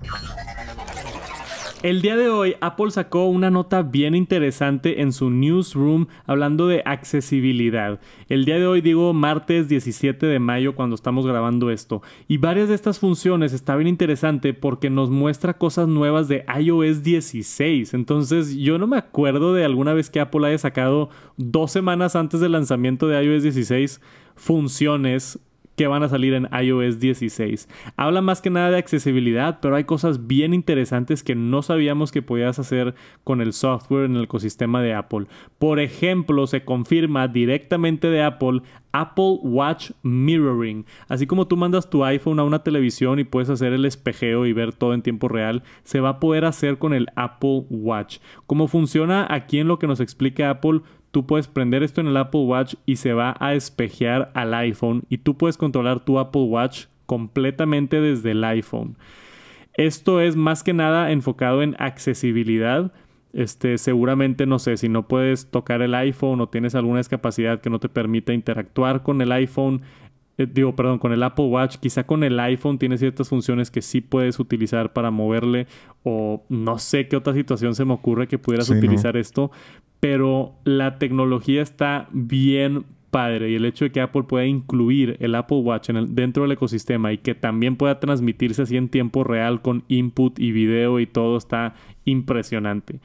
El día de hoy Apple sacó una nota bien interesante en su newsroom hablando de accesibilidad. El día de hoy digo martes 17 de mayo cuando estamos grabando esto. Y varias de estas funciones está bien interesante porque nos muestra cosas nuevas de iOS 16. Entonces yo no me acuerdo de alguna vez que Apple haya sacado dos semanas antes del lanzamiento de iOS 16 funciones que van a salir en iOS 16. Habla más que nada de accesibilidad, pero hay cosas bien interesantes que no sabíamos que podías hacer con el software en el ecosistema de Apple. Por ejemplo, se confirma directamente de Apple Apple Watch Mirroring. Así como tú mandas tu iPhone a una televisión y puedes hacer el espejeo y ver todo en tiempo real, se va a poder hacer con el Apple Watch. Cómo funciona aquí en lo que nos explica Apple, tú puedes prender esto en el Apple Watch y se va a espejear al iPhone y tú puedes controlar tu Apple Watch completamente desde el iPhone. Esto es más que nada enfocado en accesibilidad. Este, seguramente no sé si no puedes tocar el iPhone o tienes alguna discapacidad que no te permita interactuar con el iPhone, eh, digo, perdón, con el Apple Watch, quizá con el iPhone tiene ciertas funciones que sí puedes utilizar para moverle o no sé qué otra situación se me ocurre que pudieras utilizar esto, pero la tecnología está bien padre y el hecho de que Apple pueda incluir el Apple Watch dentro del ecosistema y que también pueda transmitirse así en tiempo real con input y video y todo está impresionante.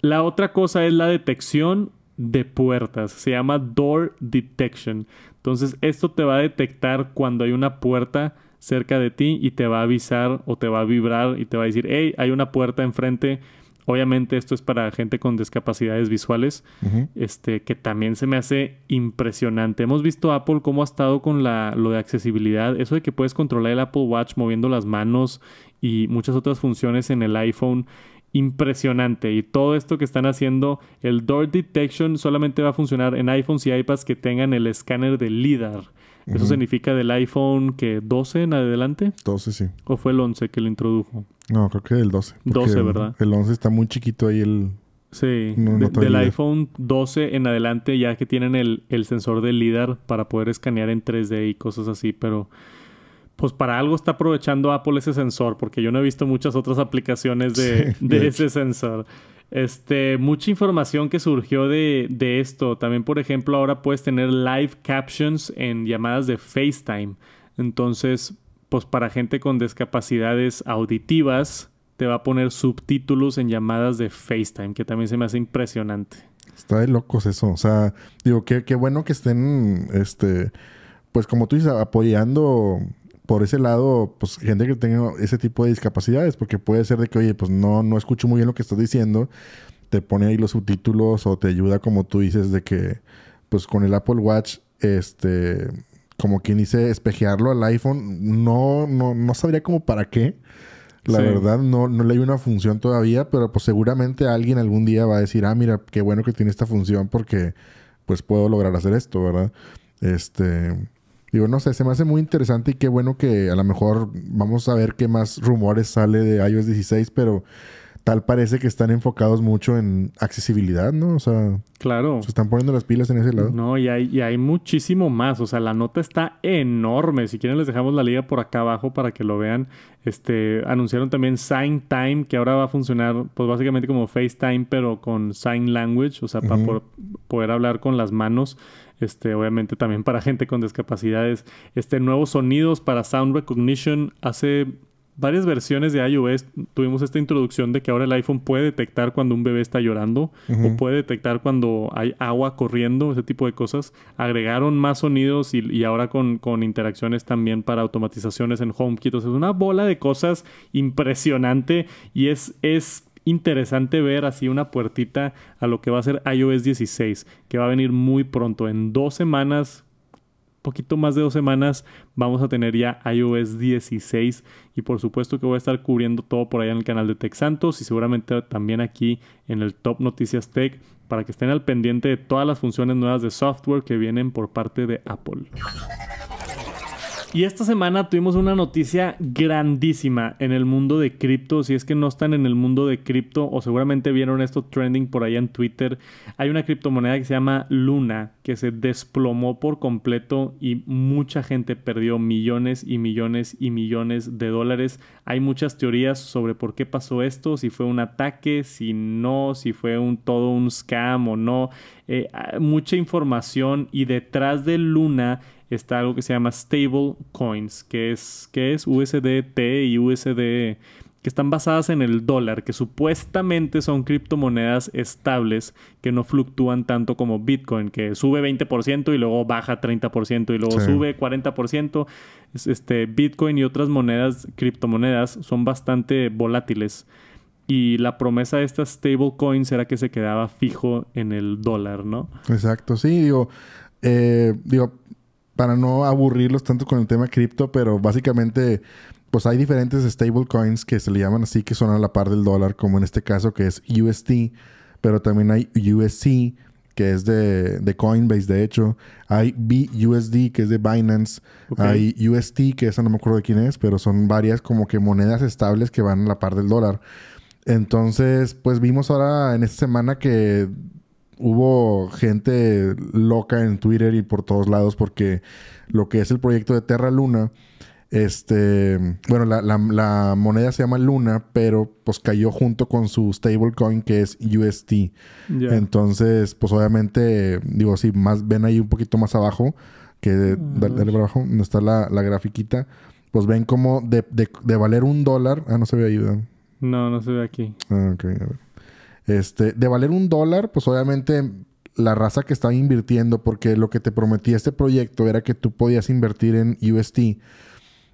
La otra cosa es la detección de puertas, se llama Door Detection. Entonces esto te va a detectar cuando hay una puerta cerca de ti y te va a avisar o te va a vibrar y te va a decir, hey, hay una puerta enfrente Obviamente esto es para gente con discapacidades visuales, este, que también se me hace impresionante. Hemos visto Apple cómo ha estado con la, lo de accesibilidad, eso de que puedes controlar el Apple Watch moviendo las manos y muchas otras funciones en el iPhone. Impresionante. Y todo esto que están haciendo, el Door Detection solamente va a funcionar en iPhones y iPads que tengan el escáner de LIDAR. ¿Eso significa del iPhone que 12 en adelante? 12, sí. ¿O fue el 11 que lo introdujo? No, creo que el 12. 12, ¿verdad? El, 11 está muy chiquito ahí el... Sí, del iPhone 12 en adelante ya que tienen el, el sensor del LIDAR para poder escanear en 3D y cosas así, pero pues para algo está aprovechando Apple ese sensor, porque yo no he visto muchas otras aplicaciones de, de, de ese sensor. Este, mucha información que surgió de, esto. También, por ejemplo, ahora puedes tener live captions en llamadas de FaceTime. Entonces, pues para gente con discapacidades auditivas, te va a poner subtítulos en llamadas de FaceTime, que también se me hace impresionante. Está de locos eso. O sea, digo, qué, qué bueno que estén, este, pues como tú dices, apoyando por ese lado, pues gente que tenga ese tipo de discapacidades, porque puede ser de que, oye, pues no, no escucho muy bien lo que estás diciendo, te pone ahí los subtítulos o te ayuda, como tú dices, de que, pues con el Apple Watch, este, como quien dice, espejearlo al iPhone, no, no, no sabría como para qué. La verdad, no, no le hay una función todavía, pero pues seguramente alguien algún día va a decir, ah, mira, qué bueno que tiene esta función porque pues puedo lograr hacer esto, ¿verdad? Este, Digo, no sé, se me hace muy interesante y qué bueno que a lo mejor vamos a ver qué más rumores sale de iOS 16, pero tal parece que están enfocados mucho en accesibilidad, ¿no? O sea, claro. Se están poniendo las pilas en ese lado. No, y hay, y hay muchísimo más. O sea, la nota está enorme. Si quieren les dejamos la liga por acá abajo para que lo vean. Este, anunciaron también Sign Time, que ahora va a funcionar, pues básicamente como FaceTime, pero con Sign Language, o sea, para poder hablar con las manos. Este, obviamente también para gente con discapacidades, este, nuevos sonidos para sound recognition. Hace varias versiones de iOS tuvimos esta introducción de que ahora el iPhone puede detectar cuando un bebé está llorando o puede detectar cuando hay agua corriendo, ese tipo de cosas. Agregaron más sonidos y, ahora con, interacciones también para automatizaciones en HomeKit. es una bola de cosas impresionante y es interesante ver así una puertita a lo que va a ser iOS 16, que va a venir muy pronto, en dos semanas, poquito más de dos semanas, vamos a tener ya iOS 16 y por supuesto que voy a estar cubriendo todo por allá en el canal de Tech Santos y seguramente también aquí en el Top Noticias Tech para que estén al pendiente de todas las funciones nuevas de software que vienen por parte de Apple. Y esta semana tuvimos una noticia grandísima en el mundo de cripto. Si es que no están en el mundo de cripto o seguramente vieron esto trending por ahí en Twitter, hay una criptomoneda que se llama Luna que se desplomó por completo y mucha gente perdió millones y millones y millones de dólares. Hay muchas teorías sobre por qué pasó esto, si fue un ataque, si no, si fue un todo un scam o no. Eh, ah, mucha información y detrás de Luna está algo que se llama stable coins, que es, que es USDT y USD e, que están basadas en el dólar, que supuestamente son criptomonedas estables que no fluctúan tanto como Bitcoin, que sube 20% y luego baja 30% y luego sube 40%. Este, Bitcoin y otras monedas, criptomonedas, son bastante volátiles. Y la promesa de estas Stable Coins... era que se quedaba fijo en el dólar, ¿no? Exacto, sí, digo, eh, digo, para no aburrirlos tanto con el tema cripto, pero básicamente pues hay diferentes stablecoins que se le llaman así, que son a la par del dólar, como en este caso que es UST, pero también hay USC, que es de, Coinbase, de hecho. Hay BUSD, que es de Binance. Hay UST, que esa no me acuerdo de quién es, pero son varias como que monedas estables que van a la par del dólar. Entonces, pues vimos ahora en esta semana que hubo gente loca en Twitter y por todos lados porque lo que es el proyecto de Terra Luna, este, bueno, la, la, moneda se llama Luna, pero pues cayó junto con su stablecoin que es UST. Entonces, pues obviamente, digo, sí, más, ven ahí un poquito más abajo, que ah, dale, para abajo, donde está la, la grafiquita, pues ven como de, de, de, valer un dólar, ah, no se ve ahí, ¿verdad? No, no se ve aquí. Ah, ok, a ver. Este, de valer un dólar, pues obviamente la raza que estaba invirtiendo, porque lo que te prometía este proyecto era que tú podías invertir en UST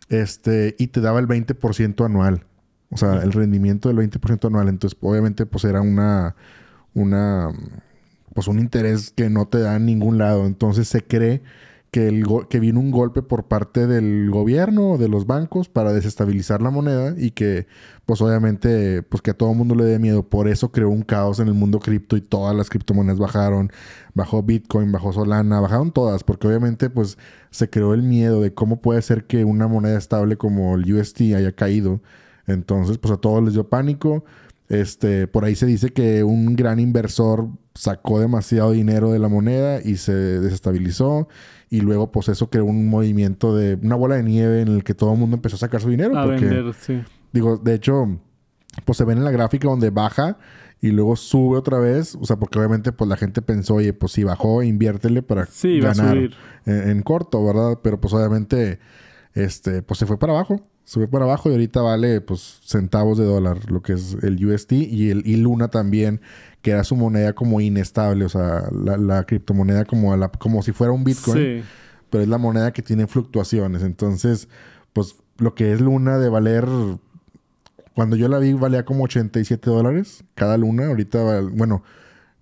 este, y te daba el 20% anual. O sea, el rendimiento del 20% anual. Entonces, obviamente, pues era una, una, pues un interés que no te da en ningún lado. Entonces se cree que, el que vino un golpe por parte del gobierno o de los bancos para desestabilizar la moneda y que, pues obviamente, pues que a todo el mundo le dé miedo. Por eso creó un caos en el mundo cripto y todas las criptomonedas bajaron. Bajó Bitcoin, bajó Solana, bajaron todas, porque obviamente, pues se creó el miedo de cómo puede ser que una moneda estable como el UST haya caído. Entonces, pues a todos les dio pánico. Este, por ahí se dice que un gran inversor sacó demasiado dinero de la moneda y se desestabilizó y luego pues eso creó un movimiento de una bola de nieve en el que todo el mundo empezó a sacar su dinero. A vender, sí. Digo, de hecho, pues se ven en la gráfica donde baja y luego sube otra vez, o sea, porque obviamente pues la gente pensó, oye, pues si bajó, inviértele para ganar En, en, corto, ¿verdad? Pero pues obviamente, este, pues se fue para abajo. Sube para abajo y ahorita vale pues centavos de dólar, lo que es el UST y el Luna también, que era su moneda como inestable, o sea, la, la criptomoneda como, la, como si fuera un Bitcoin, pero es la moneda que tiene fluctuaciones. Entonces, pues lo que es Luna de valer, cuando yo la vi valía como 87 dólares cada Luna, ahorita, bueno,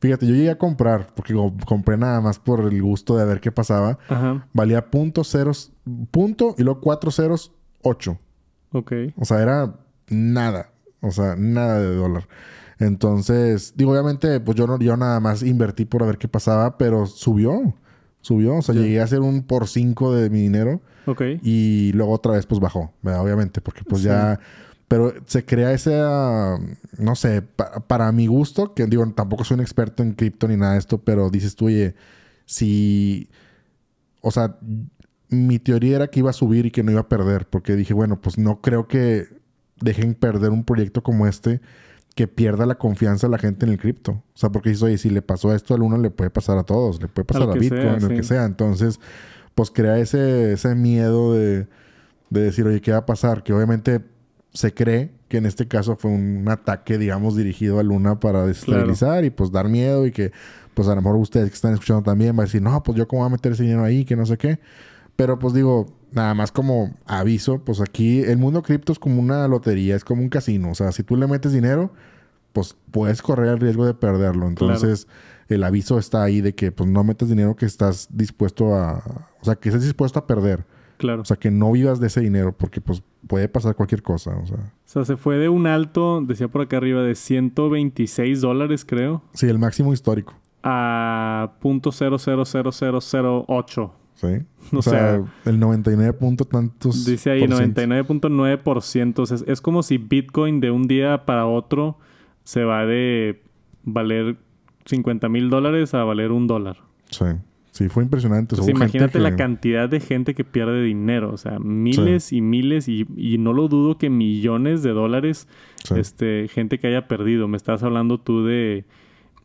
Fíjate, yo llegué a comprar, porque compré nada más por el gusto de ver qué pasaba. Valía punto ceros, punto y luego cuatro ceros, ocho. Ok. O sea, era nada. O sea, nada de dólar. Entonces, digo, obviamente, pues yo, no, yo nada más invertí por ver qué pasaba, pero subió. Subió. O sea, llegué a hacer un por cinco de mi dinero. Ok. Y luego otra vez, pues bajó, obviamente, porque pues ya. Pero se crea ese... no sé, para mi gusto, que digo, tampoco soy un experto en cripto ni nada de esto, pero dices tú, oye, si, o sea, mi teoría era que iba a subir y que no iba a perder, porque dije, bueno, pues no creo que dejen perder un proyecto como este que pierda la confianza de la gente en el cripto. O sea, porque dices, oye, si le pasó esto a Luna, le puede pasar a todos, le puede pasar a, Bitcoin, lo que sea. Entonces, pues crea ese, ese miedo de, decir, oye, ¿qué va a pasar? Que obviamente se cree que en este caso fue un ataque, digamos, dirigido a Luna para desestabilizar y pues dar miedo y que, pues a lo mejor ustedes que están escuchando también van a decir, no, pues yo cómo voy a meter ese dinero ahí, que no sé qué. Pero pues digo, nada más como aviso, pues aquí el mundo cripto es como una lotería, es como un casino. O sea, si tú le metes dinero, pues puedes correr el riesgo de perderlo. Entonces, el aviso está ahí de que pues no metes dinero que estás dispuesto a, o sea, que estés dispuesto a perder. Claro. O sea, que no vivas de ese dinero porque pues puede pasar cualquier cosa, o sea. O sea, se fue de un alto, decía por acá arriba, de 126 dólares, creo. Sí, el máximo histórico. A Sí. O, sea, el 99 tantos. Dice ahí 99.9%. es como si Bitcoin de un día para otro se va de valer 50 mil dólares a valer un dólar. Sí. Sí, fue impresionante. imagínate la cantidad de gente que pierde dinero. O sea, miles y miles y, no lo dudo que millones de dólares. Este, gente que haya perdido. Me estás hablando tú de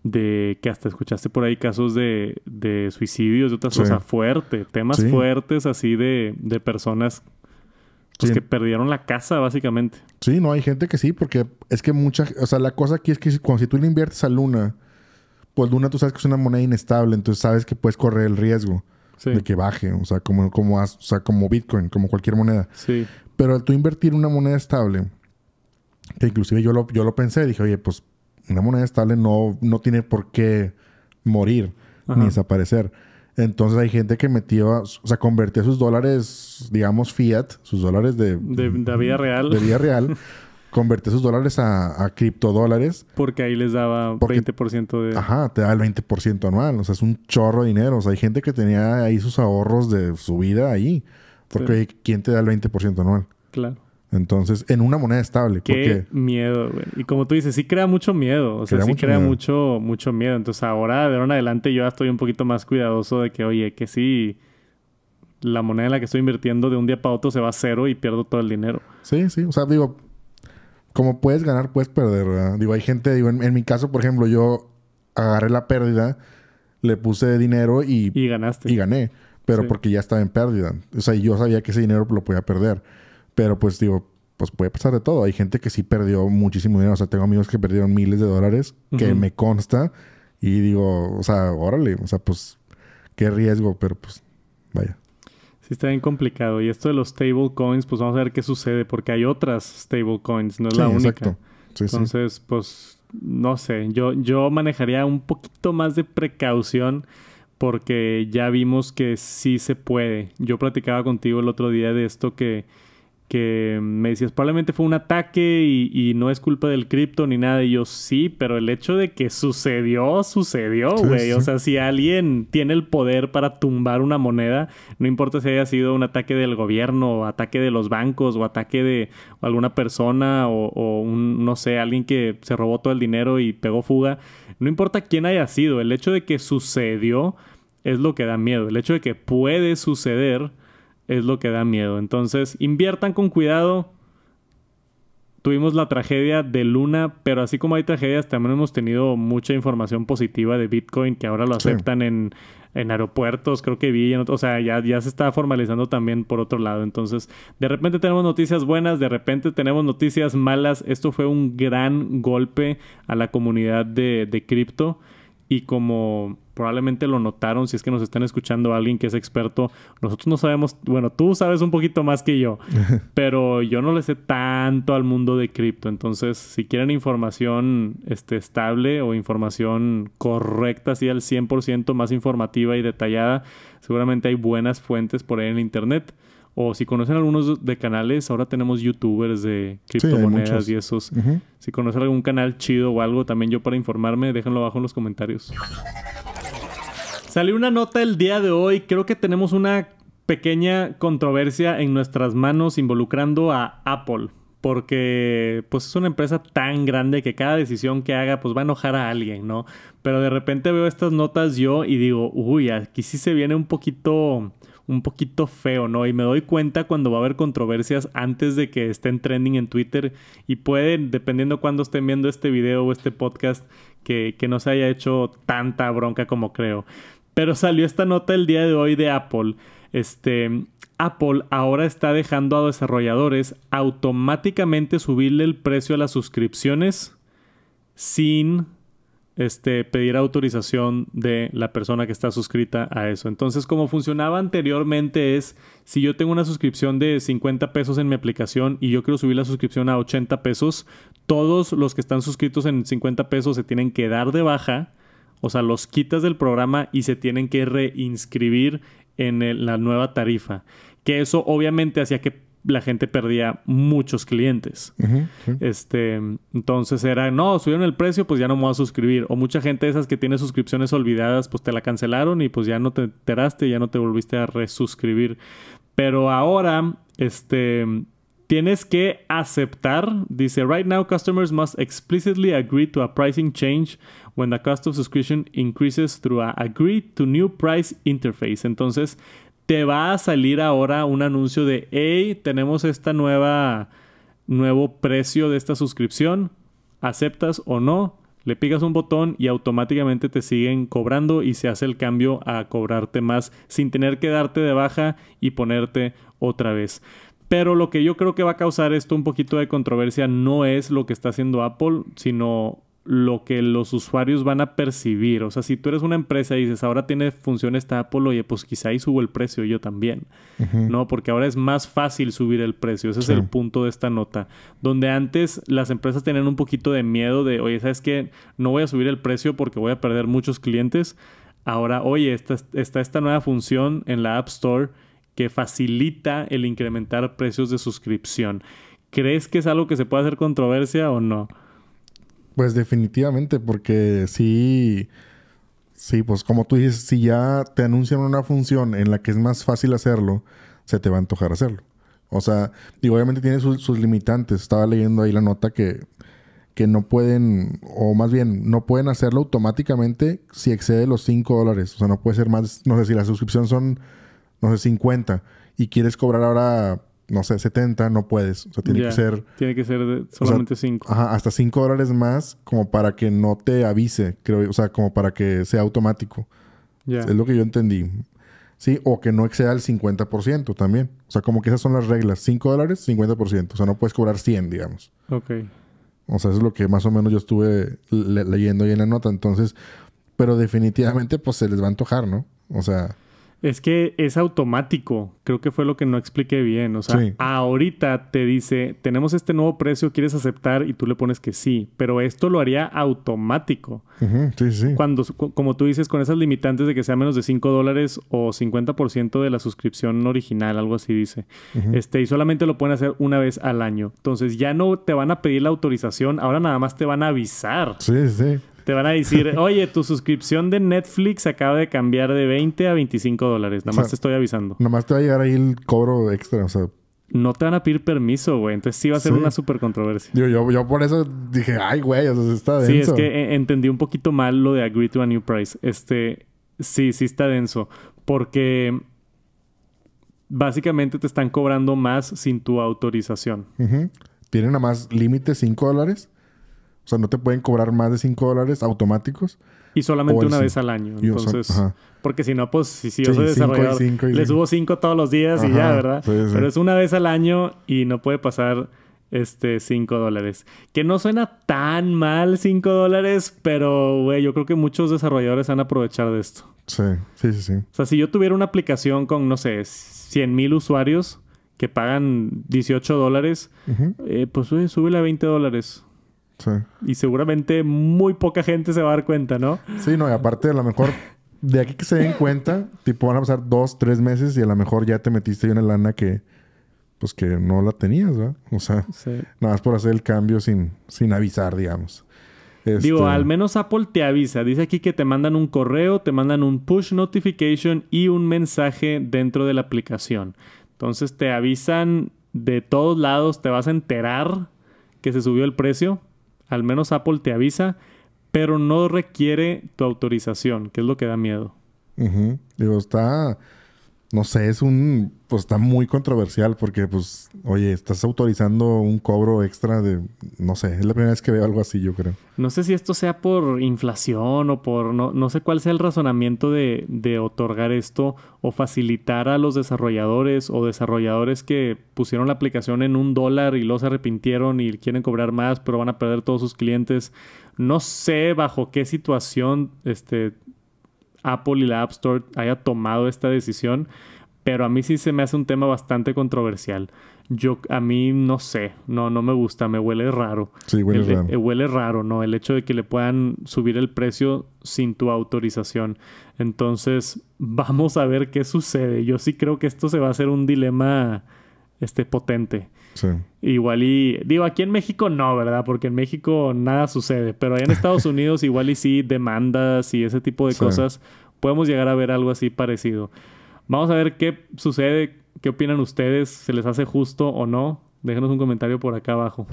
de que hasta escuchaste por ahí casos de, de suicidios y otras cosas fuertes, temas fuertes así de, personas pues, que perdieron la casa básicamente. Sí, no, hay gente que sí, porque es que mucha, o sea, la cosa aquí es que cuando si tú le inviertes a Luna, pues Luna tú sabes que es una moneda inestable, entonces sabes que puedes correr el riesgo. De que baje, o sea, como, como, como Bitcoin, como cualquier moneda. Sí. Pero al tú invertir una moneda estable, que inclusive yo yo lo pensé, dije, oye, pues una moneda estable no, no tiene por qué morir ni desaparecer. Entonces hay gente que metía, o sea, convertía sus dólares, digamos, fiat, sus dólares de... vida real. De vida real. convertía sus dólares a, criptodólares. Porque ahí les daba 20% de... Ajá, te da el 20% anual. O sea, es un chorro de dinero. O sea, hay gente que tenía ahí sus ahorros de su vida ahí. Porque ¿quién te da el 20% anual? Claro. Entonces, en una moneda estable. Qué porque miedo, güey. Y como tú dices, sí crea mucho miedo. O sea, sí crea mucho, mucho miedo. Entonces, ahora, de ahora en adelante, yo ya estoy un poquito más cuidadoso de que, oye, que sí, la moneda en la que estoy invirtiendo de un día para otro se va a cero y pierdo todo el dinero. Sí, sí. O sea, digo, como puedes ganar, puedes perder, Digo, hay gente, digo, en, mi caso, por ejemplo, yo agarré la pérdida, le puse dinero y... ganaste. Y gané. Pero porque ya estaba en pérdida. O sea, yo sabía que ese dinero lo podía perder. Pero pues digo, pues puede pasar de todo. Hay gente que sí perdió muchísimo dinero. O sea, tengo amigos que perdieron miles de dólares, que me consta. Y digo, o sea, órale, o sea, pues qué riesgo, pero pues vaya. Sí, está bien complicado. Y esto de los stablecoins, pues vamos a ver qué sucede, porque hay otras stablecoins, no es la única. Exacto. Entonces, pues no sé, yo, yo manejaría un poquito más de precaución porque ya vimos que sí se puede. Yo platicaba contigo el otro día de esto que que me decías, probablemente fue un ataque y, y no es culpa del cripto ni nada. Y yo, sí, pero el hecho de que sucedió, sucedió, güey. O sea, si alguien tiene el poder para tumbar una moneda, no importa si haya sido un ataque del gobierno, o ataque de los bancos, o ataque de alguna persona, o, o no sé, alguien que se robó todo el dinero y pegó fuga. No importa quién haya sido, el hecho de que sucedió es lo que da miedo. El hecho de que puede suceder es lo que da miedo. Entonces, inviertan con cuidado. Tuvimos la tragedia de Luna, pero así como hay tragedias, también hemos tenido mucha información positiva de Bitcoin, que ahora lo aceptan en, aeropuertos, creo que vi, o sea, ya, ya se está formalizando también por otro lado. Entonces, de repente tenemos noticias buenas, de repente tenemos noticias malas. Esto fue un gran golpe a la comunidad de, de cripto y como probablemente lo notaron, si es que nos están escuchando alguien que es experto, nosotros no sabemos, bueno, tú sabes un poquito más que yo, pero yo no le sé tanto al mundo de cripto, entonces si quieren información este, estable o información correcta, así al 100% más informativa y detallada, seguramente hay buenas fuentes por ahí en Internet. O si conocen algunos de canales, ahora tenemos youtubers de criptomonedas y esos. Si conocen algún canal chido o algo, también yo para informarme, déjenlo abajo en los comentarios. Salió una nota el día de hoy. Creo que tenemos una pequeña controversia en nuestras manos involucrando a Apple. Porque pues es una empresa tan grande que cada decisión que haga pues va a enojar a alguien, ¿no? Pero de repente veo estas notas yo y digo, uy, aquí sí se viene un poquito un poquito feo, ¿no? Y me doy cuenta cuando va a haber controversias antes de que estén trending en Twitter y puede, dependiendo cuando estén viendo este video o este podcast, que, que no se haya hecho tanta bronca como creo. Pero salió esta nota el día de hoy de Apple. Este, Apple ahora está dejando a desarrolladores automáticamente subirle el precio a las suscripciones sin este, pedir autorización de la persona que está suscrita a eso. Entonces, como funcionaba anteriormente es, si yo tengo una suscripción de 50 pesos en mi aplicación y yo quiero subir la suscripción a 80 pesos, todos los que están suscritos en 50 pesos se tienen que dar de baja, o sea, los quitas del programa y se tienen que reinscribir en la nueva tarifa. Que eso obviamente hacía que la gente perdía muchos clientes. Este, entonces era, no, subieron el precio, pues ya no me voy a suscribir. O mucha gente de esas que tiene suscripciones olvidadas, pues te la cancelaron y pues ya no te enteraste, ya no te volviste a resuscribir. Pero ahora, este, tienes que aceptar, dice, right now customers must explicitly agree to a pricing change when the cost of subscription increases through a agree to new price interface. Entonces, te va a salir ahora un anuncio de, hey, tenemos esta nueva, nuevo precio de esta suscripción, aceptas o no, le picas un botón y automáticamente te siguen cobrando y se hace el cambio a cobrarte más sin tener que darte de baja y ponerte otra vez. Pero lo que yo creo que va a causar esto un poquito de controversia no es lo que está haciendo Apple, sino lo que los usuarios van a percibir. O sea, si tú eres una empresa y dices, ahora tiene función esta Apple, oye, pues quizá ahí subo el precio yo también. No, porque ahora es más fácil subir el precio. Ese es el punto de esta nota. Donde antes las empresas tenían un poquito de miedo de, oye, ¿sabes qué? No voy a subir el precio porque voy a perder muchos clientes. Ahora, oye, está, está esta nueva función en la App Store que facilita el incrementar precios de suscripción. ¿Crees que es algo que se puede hacer controversia o no? Pues definitivamente, porque sí, sí, pues como tú dices, si ya te anuncian una función en la que es más fácil hacerlo, se te va a antojar hacerlo. O sea, digo, obviamente tiene sus limitantes. Estaba leyendo ahí la nota que, que no pueden, o más bien, no pueden hacerlo automáticamente si excede los 5 dólares. O sea, no puede ser más, no sé si la suscripción son, no sé, 50 y quieres cobrar ahora no sé, 70, no puedes. O sea, tiene que ser. Tiene que ser solamente 5. ajá, hasta 5 dólares más, como para que no te avise, creo yo. O sea, como para que sea automático. Es lo que yo entendí. Sí, o que no exceda el 50% también. O sea, como que esas son las reglas. 5 dólares, 50%. O sea, no puedes cobrar 100, digamos. Ok. O sea, es lo que más o menos yo estuve leyendo ahí en la nota. Entonces, pero definitivamente, pues se les va a antojar, ¿no? O sea. Es que es automático, creo que fue lo que no expliqué bien. O sea, ahorita te dice, tenemos este nuevo precio, ¿quieres aceptar? Y tú le pones que sí, pero esto lo haría automático. sí, sí. Cuando, como tú dices, con esas limitantes de que sea menos de 5 dólares o 50% de la suscripción original, algo así dice. este, y solamente lo pueden hacer una vez al año. Entonces ya no te van a pedir la autorización, ahora nada más te van a avisar. Sí, sí. Te van a decir, oye, tu suscripción de Netflix acaba de cambiar de 20 a 25 dólares. Nada más te estoy avisando. Nada más te va a llegar ahí el cobro extra, o sea no te van a pedir permiso, güey. Entonces sí va a ser una super controversia. Yo, por eso dije, ay, güey, eso está denso. Sí, es que eh, entendí un poquito mal lo de agree to a new price. Este, sí, sí está denso. Porque básicamente te están cobrando más sin tu autorización. Tienen nada más límite 5 dólares o sea, no te pueden cobrar más de 5 dólares automáticos. Y solamente una vez al año. Entonces, porque si no, pues si, yo soy desarrollador, le subo 5 todos los días y ya, ¿verdad? Pero es una vez al año y no puede pasar este 5 dólares. Que no suena tan mal 5 dólares, pero güey, yo creo que muchos desarrolladores van a aprovechar de esto. Sí, sí, sí, O sea, si yo tuviera una aplicación con, no sé, 100 mil usuarios que pagan 18 dólares, eh, pues sube a 20 dólares. Y seguramente muy poca gente se va a dar cuenta, ¿no? Sí, no, y aparte a lo mejor de aquí que se den cuenta, tipo van a pasar dos, tres meses y a lo mejor ya te metiste en el lana que pues que no la tenías, ¿verdad? O sea, nada más por hacer el cambio sin, sin avisar, digamos. Digo, este al menos Apple te avisa. Dice aquí que te mandan un correo, te mandan un push notification y un mensaje dentro de la aplicación. Entonces te avisan de todos lados, te vas a enterar que se subió el precio. Al menos Apple te avisa, pero no requiere tu autorización, que es lo que da miedo. Digo, está, no sé, es un pues está muy controversial porque, pues, oye, estás autorizando un cobro extra de, no sé, es la primera vez que veo algo así, yo creo. No sé si esto sea por inflación o por, no, no sé cuál sea el razonamiento de, de otorgar esto o facilitar a los desarrolladores o desarrolladores que pusieron la aplicación en un dólar y luego se arrepintieron y quieren cobrar más, pero van a perder todos sus clientes. No sé bajo qué situación este, Apple y la App Store haya tomado esta decisión pero a mí sí se me hace un tema bastante controversial. Yo, a mí no sé, no, no me gusta, me huele raro. Sí, huele raro. huele raro, ¿no? El hecho de que le puedan subir el precio sin tu autorización. Entonces, vamos a ver qué sucede. Yo sí creo que esto se va a hacer un dilema este, potente. Sí. Igual y, digo, aquí en México no, ¿verdad? Porque en México nada sucede, pero allá en Estados Unidos igual y sí, demandas y ese tipo de cosas, podemos llegar a ver algo así parecido. Vamos a ver qué sucede, qué opinan ustedes, se les hace justo o no. Déjenos un comentario por acá abajo.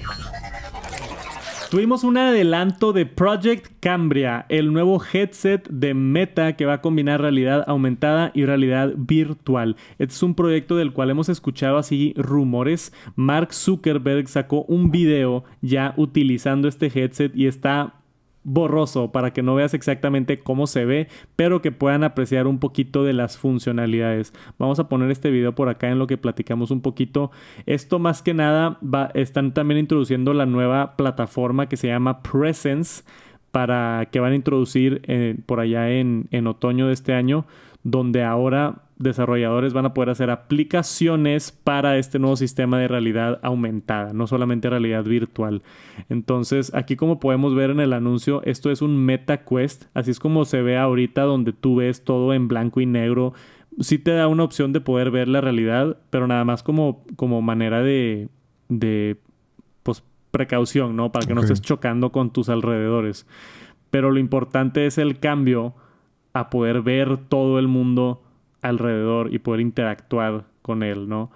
Tuvimos un adelanto de Project Cambria, el nuevo headset de Meta que va a combinar realidad aumentada y realidad virtual. Este es un proyecto del cual hemos escuchado así rumores. Mark Zuckerberg sacó un video ya utilizando este headset y está borroso para que no veas exactamente cómo se ve, pero que puedan apreciar un poquito de las funcionalidades. Vamos a poner este video por acá en lo que platicamos un poquito. Esto más que nada va, están también introduciendo la nueva plataforma que se llama Presence para que van a introducir eh, por allá en, en otoño de este año, donde ahora desarrolladores van a poder hacer aplicaciones para este nuevo sistema de realidad aumentada, no solamente realidad virtual. Entonces, aquí como podemos ver en el anuncio, esto es un Meta Quest, así es como se ve ahorita donde tú ves todo en blanco y negro. Sí te da una opción de poder ver la realidad, pero nada más como, como manera de, de pues, precaución, ¿no? Para que no estés chocando con tus alrededores. Pero lo importante es el cambio a poder ver todo el mundo alrededor y poder interactuar con él, ¿no?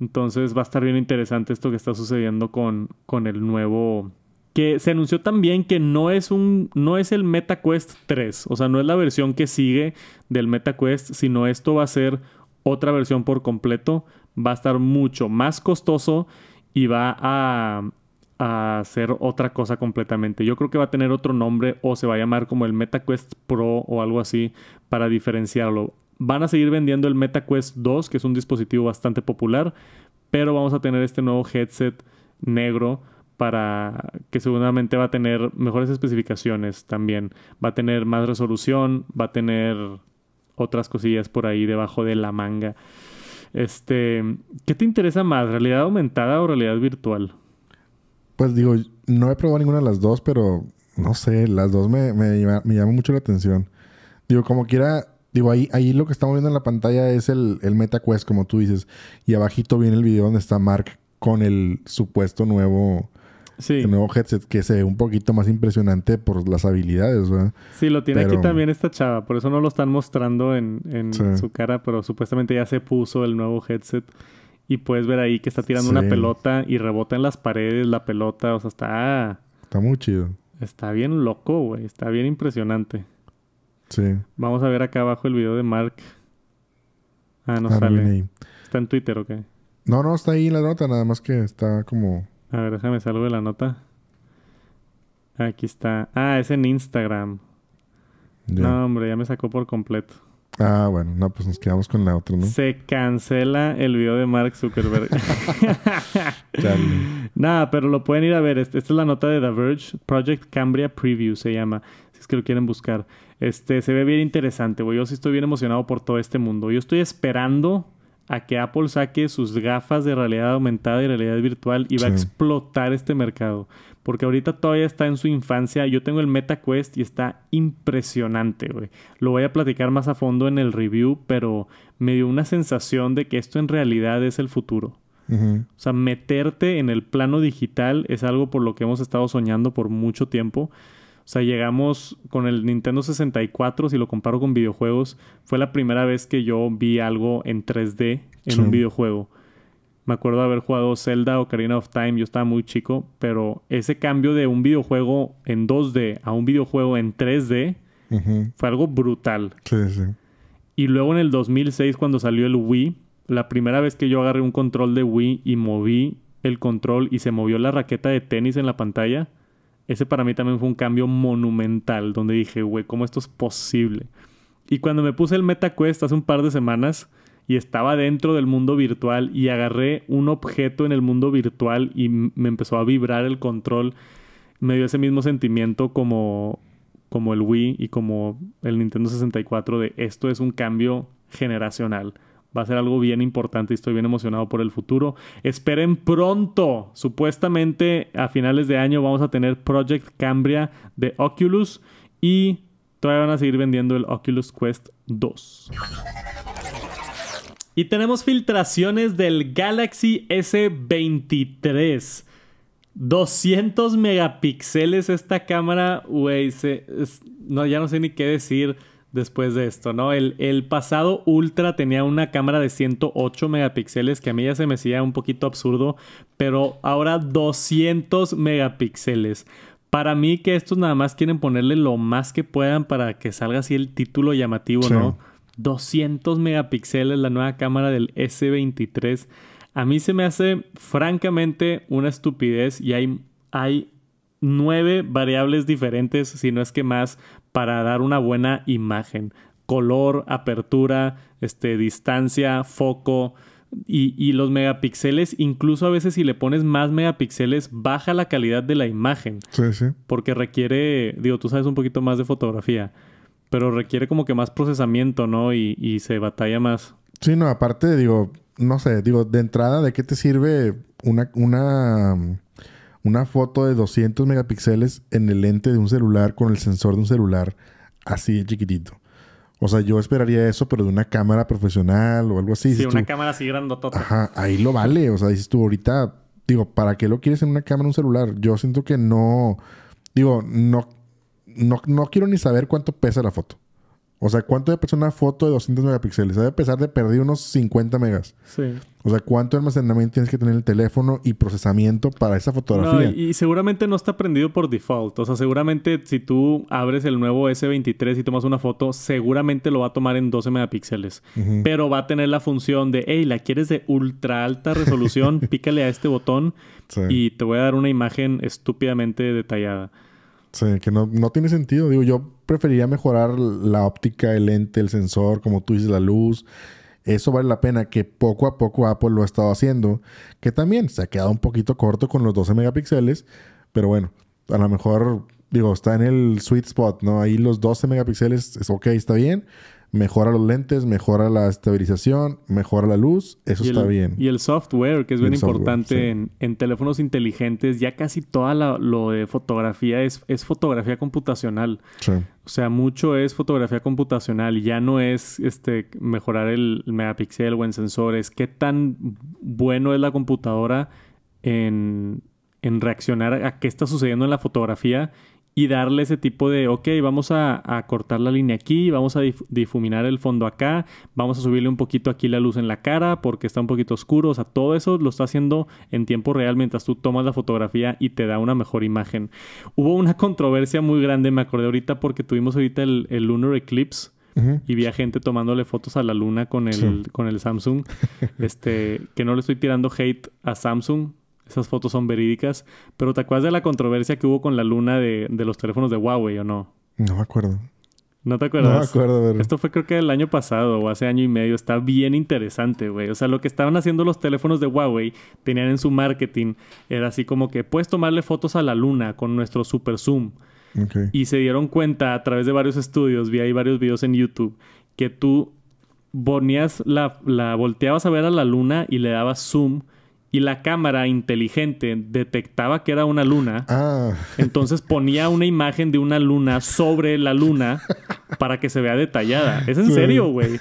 Entonces va a estar bien interesante esto que está sucediendo con, con el nuevo... Que se anunció también que no es un. no es el MetaQuest 3. O sea, no es la versión que sigue del MetaQuest. Sino esto va a ser otra versión por completo. Va a estar mucho más costoso. Y va a, a hacer otra cosa completamente. Yo creo que va a tener otro nombre o se va a llamar como el MetaQuest Pro o algo así para diferenciarlo. Van a seguir vendiendo el MetaQuest 2, que es un dispositivo bastante popular, pero vamos a tener este nuevo headset negro para que seguramente va a tener mejores especificaciones también, va a tener más resolución, va a tener otras cosillas por ahí debajo de la manga. Este, ¿qué te interesa más, realidad aumentada o realidad virtual? Pues digo, no he probado ninguna de las dos, pero no sé, las dos me, me llaman mucho la atención. Digo, como quiera, Digo, ahí, ahí lo que estamos viendo en la pantalla es el, el MetaQuest, como tú dices. Y abajito viene el video donde está Mark con el supuesto nuevo, nuevo headset, que se ve un poquito más impresionante por las habilidades, ¿verdad? Sí, lo tiene aquí también esta chava, por eso no lo están mostrando en, su cara, pero supuestamente ya se puso el nuevo headset. Y puedes ver ahí que está tirando una pelota y rebota en las paredes la pelota, o sea, está... Está muy chido. Está bien loco, güey, está bien impresionante. Sí. Vamos a ver acá abajo el video de Mark. Ah, no ah, sale. ¿Está en Twitter ok. No, no, está ahí la nota, nada más que está como... A ver, déjame salgo de la nota. Aquí está. Ah, es en Instagram. No, hombre, ya me sacó por completo. Ah, bueno, no, pues nos quedamos con la otra, ¿no? Se cancela el video de Mark Zuckerberg. Nada, pero lo pueden ir a ver. Este, esta es la nota de The Verge. Project Cambria Preview se llama. Si es que lo quieren buscar. Este, se ve bien interesante, güey. Yo sí estoy bien emocionado por todo este mundo. Yo estoy esperando a que Apple saque sus gafas de realidad aumentada y realidad virtual y va a explotar este mercado. Porque ahorita todavía está en su infancia. Yo tengo el Meta y está impresionante, güey. Lo voy a platicar más a fondo en el review, pero me dio una sensación de que esto en realidad es el futuro. O sea, meterte en el plano digital es algo por lo que hemos estado soñando por mucho tiempo. O sea, llegamos con el Nintendo 64, si lo comparo con videojuegos, fue la primera vez que yo vi algo en 3D en un videojuego. Me acuerdo haber jugado Zelda o Karina of Time, yo estaba muy chico, pero ese cambio de un videojuego en 2D a un videojuego en 3D fue algo brutal. sí. Y luego en el 2006, cuando salió el Wii, la primera vez que yo agarré un control de Wii y moví el control y se movió la raqueta de tenis en la pantalla, ese para mí también fue un cambio monumental, donde dije, güey, ¿cómo esto es posible? Y cuando me puse el MetaQuest hace un par de semanas y estaba dentro del mundo virtual y agarré un objeto en el mundo virtual y me empezó a vibrar el control, me dio ese mismo sentimiento como, como el Wii y como el Nintendo 64 de esto es un cambio generacional. Va a ser algo bien importante y estoy bien emocionado por el futuro. Esperen pronto. Supuestamente a finales de año vamos a tener Project Cambria de Oculus y todavía van a seguir vendiendo el Oculus Quest 2. Y tenemos filtraciones del Galaxy S23. 200 megapíxeles esta cámara, güey. No, ya no sé ni qué decir después de esto, ¿no? El, el, pasado Ultra tenía una cámara de 108 megapíxeles que a mí ya se me hacía un poquito absurdo, pero ahora 200 megapíxeles. Para mí que estos nada más quieren ponerle lo más que puedan para que salga así el título llamativo, ¿no? 200 megapíxeles la nueva cámara del S23. A mí se me hace francamente una estupidez y hay, hay nueve variables diferentes, si no es que más, para dar una buena imagen. Color, apertura, este, distancia, foco. Y, los megapíxeles, incluso a veces si le pones más megapíxeles, baja la calidad de la imagen. Sí, sí. Porque requiere, digo, tú sabes un poquito más de fotografía, pero requiere como que más procesamiento, ¿no? Y, y se batalla más. Sí, no, aparte, digo, no sé, digo, de entrada, ¿de qué te sirve una, una una foto de 200 megapíxeles en el lente de un celular con el sensor de un celular así chiquitito. O sea, yo esperaría eso, pero de una cámara profesional o algo así. Sí, una cámara así grandotota. Ajá, ahí lo vale. O sea, dices tú, ahorita, digo, ¿para qué lo quieres en una cámara un celular? Yo siento que no. Digo, no, no quiero ni saber cuánto pesa la foto. O sea, ¿cuánto de una foto de 200 megapíxeles? A pesar de perder unos 50 megas. Sí. O sea, ¿cuánto almacenamiento tienes que tener el teléfono y procesamiento para esa fotografía? y seguramente no está prendido por default. O sea, seguramente si tú abres el nuevo S23 y tomas una foto, seguramente lo va a tomar en 12 megapíxeles. Pero va a tener la función de, hey, la quieres de ultra alta resolución, pícale a este botón y te voy a dar una imagen estúpidamente detallada que no, no tiene sentido. Digo, yo preferiría mejorar la óptica, el lente, el sensor, como tú dices, la luz. Eso vale la pena que poco a poco Apple lo ha estado haciendo, que también se ha quedado un poquito corto con los 12 megapíxeles, pero bueno, a lo mejor digo, está en el sweet spot, ¿no? Ahí los 12 megapíxeles es ok, está bien, mejora los lentes, mejora la estabilización, mejora la luz, eso está bien. Y el software, que es bien importante en, en, teléfonos inteligentes, ya casi toda lo de fotografía es, fotografía computacional. O sea, mucho es fotografía computacional, ya no es este mejorar el, megapíxel o en sensores, qué tan bueno es la computadora en, en reaccionar a qué está sucediendo en la fotografía y darle ese tipo de, ok, vamos a, cortar la línea aquí, vamos a difuminar el fondo acá, vamos a subirle un poquito aquí la luz en la cara porque está un poquito oscuro, o sea, todo eso lo está haciendo en tiempo real mientras tú tomas la fotografía y te da una mejor imagen. Hubo una controversia muy grande, me acordé ahorita porque tuvimos ahorita el, Lunar Eclipse. Y vi a gente tomándole fotos a la luna con el, con el Samsung. Este, que no le estoy tirando hate a Samsung esas fotos son verídicas. Pero ¿te acuerdas de la controversia que hubo con la luna de, los teléfonos de Huawei o no? No me acuerdo. ¿No te acuerdas? No me acuerdo, pero... Esto fue creo que el año pasado o hace año y medio. Está bien interesante, güey. O sea, lo que estaban haciendo los teléfonos de Huawei, tenían en su marketing, era así como que puedes tomarle fotos a la luna con nuestro super zoom. Y se dieron cuenta a través de varios estudios, vi ahí varios videos en YouTube, que tú ponías la, la volteabas a ver a la luna y le dabas zoom y la cámara inteligente detectaba que era una luna, ah. entonces ponía una imagen de una luna sobre la luna para que se vea detallada. Es en serio, güey.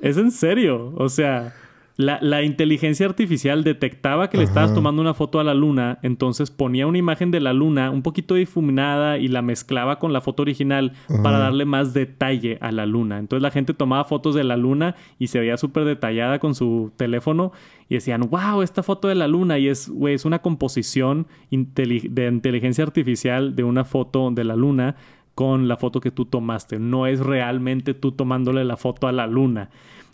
Es en serio. O sea, la, inteligencia artificial detectaba que le estabas tomando una foto a la luna, entonces ponía una imagen de la luna un poquito difuminada y la mezclaba con la foto original para darle más detalle a la luna. Entonces la gente tomaba fotos de la luna y se veía súper detallada con su teléfono y decían, wow, esta foto de la luna. Y es, es una composición de inteligencia artificial de una foto de la luna con la foto que tú tomaste. No es realmente tú tomándole la foto a la luna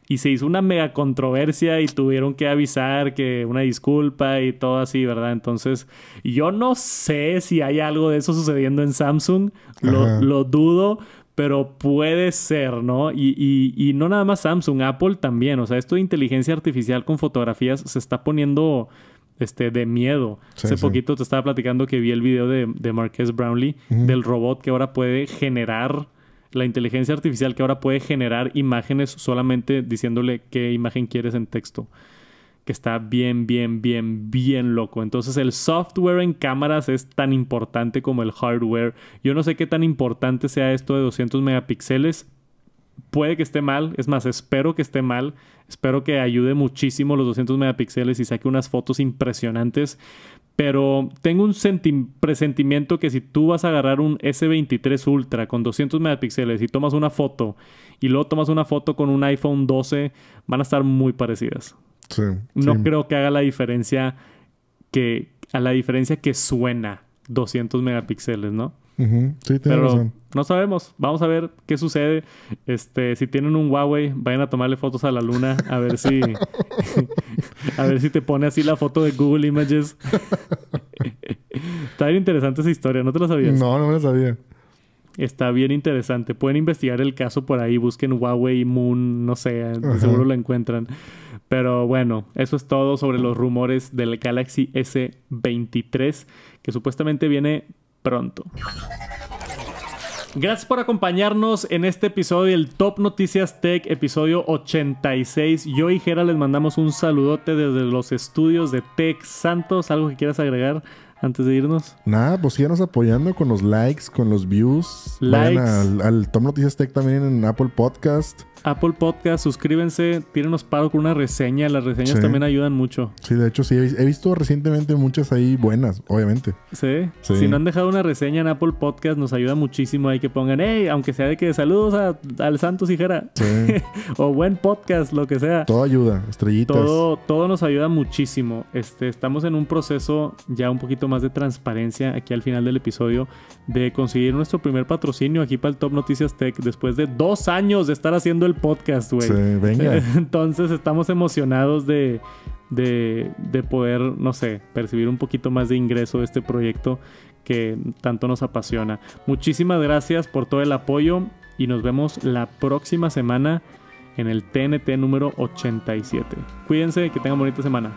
y se hizo una mega controversia y tuvieron que avisar que una disculpa y todo así, ¿verdad? Entonces, yo no sé si hay algo de eso sucediendo en Samsung, lo, dudo, pero puede ser, ¿no? Y, no nada más Samsung, Apple también, o sea, esto de inteligencia artificial con fotografías se está poniendo... Este, de miedo. Hace poquito te estaba platicando que vi el video de, de Brownlee, del robot que ahora puede generar la inteligencia artificial que ahora puede generar imágenes solamente diciéndole qué imagen quieres en texto. Que está bien, bien, bien, bien loco. Entonces el software en cámaras es tan importante como el hardware. Yo no sé qué tan importante sea esto de 200 megapíxeles. Puede que esté mal, es más, espero que esté mal. Espero que ayude muchísimo los 200 megapíxeles y saque unas fotos impresionantes. Pero tengo un presentimiento que si tú vas a agarrar un S23 Ultra con 200 megapíxeles y tomas una foto y luego tomas una foto con un iPhone 12, van a estar muy parecidas. Sí, no creo que haga la diferencia que a la diferencia que suena 200 megapíxeles, ¿no? Pero no sabemos. Vamos a ver qué sucede. Este, si tienen un Huawei, vayan a tomarle fotos a la luna a ver si a ver si te pone así la foto de Google Images. Está bien interesante esa historia, ¿no te la sabías? No, no me la sabía. Está bien interesante. Pueden investigar el caso por ahí, busquen Huawei Moon, no sé, seguro lo encuentran. Pero bueno, eso es todo sobre los rumores del Galaxy S23, que supuestamente viene pronto. Gracias por acompañarnos en este episodio del Top Noticias Tech, episodio 86. Yo y Jera les mandamos un saludote desde los estudios de Tech Santos. ¿Algo que quieras agregar antes de irnos? Nada, pues síganos apoyando con los likes, con los views. Likes. al, Tom Noticias Tech también en Apple Podcast. Apple Podcast, suscríbanse, tírenos paro con una reseña. Las reseñas también ayudan mucho. Sí, de hecho, sí. He, visto recientemente muchas ahí buenas, obviamente. ¿Sí? Si no han dejado una reseña en Apple Podcast, nos ayuda muchísimo. Hay que pongan, hey, aunque sea de que saludos al Santos Hijera. Sí. o buen podcast, lo que sea. Todo ayuda, estrellitas. Todo, todo nos ayuda muchísimo. Este, estamos en un proceso ya un poquito más de transparencia aquí al final del episodio de conseguir nuestro primer patrocinio aquí para el Top Noticias Tech después de dos años de estar haciendo el podcast, güey. Sí, venga. Entonces estamos emocionados de, de, poder, no sé, percibir un poquito más de ingreso de este proyecto que tanto nos apasiona. Muchísimas gracias por todo el apoyo y nos vemos la próxima semana en el TNT número 87. Cuídense, que tengan bonita semana.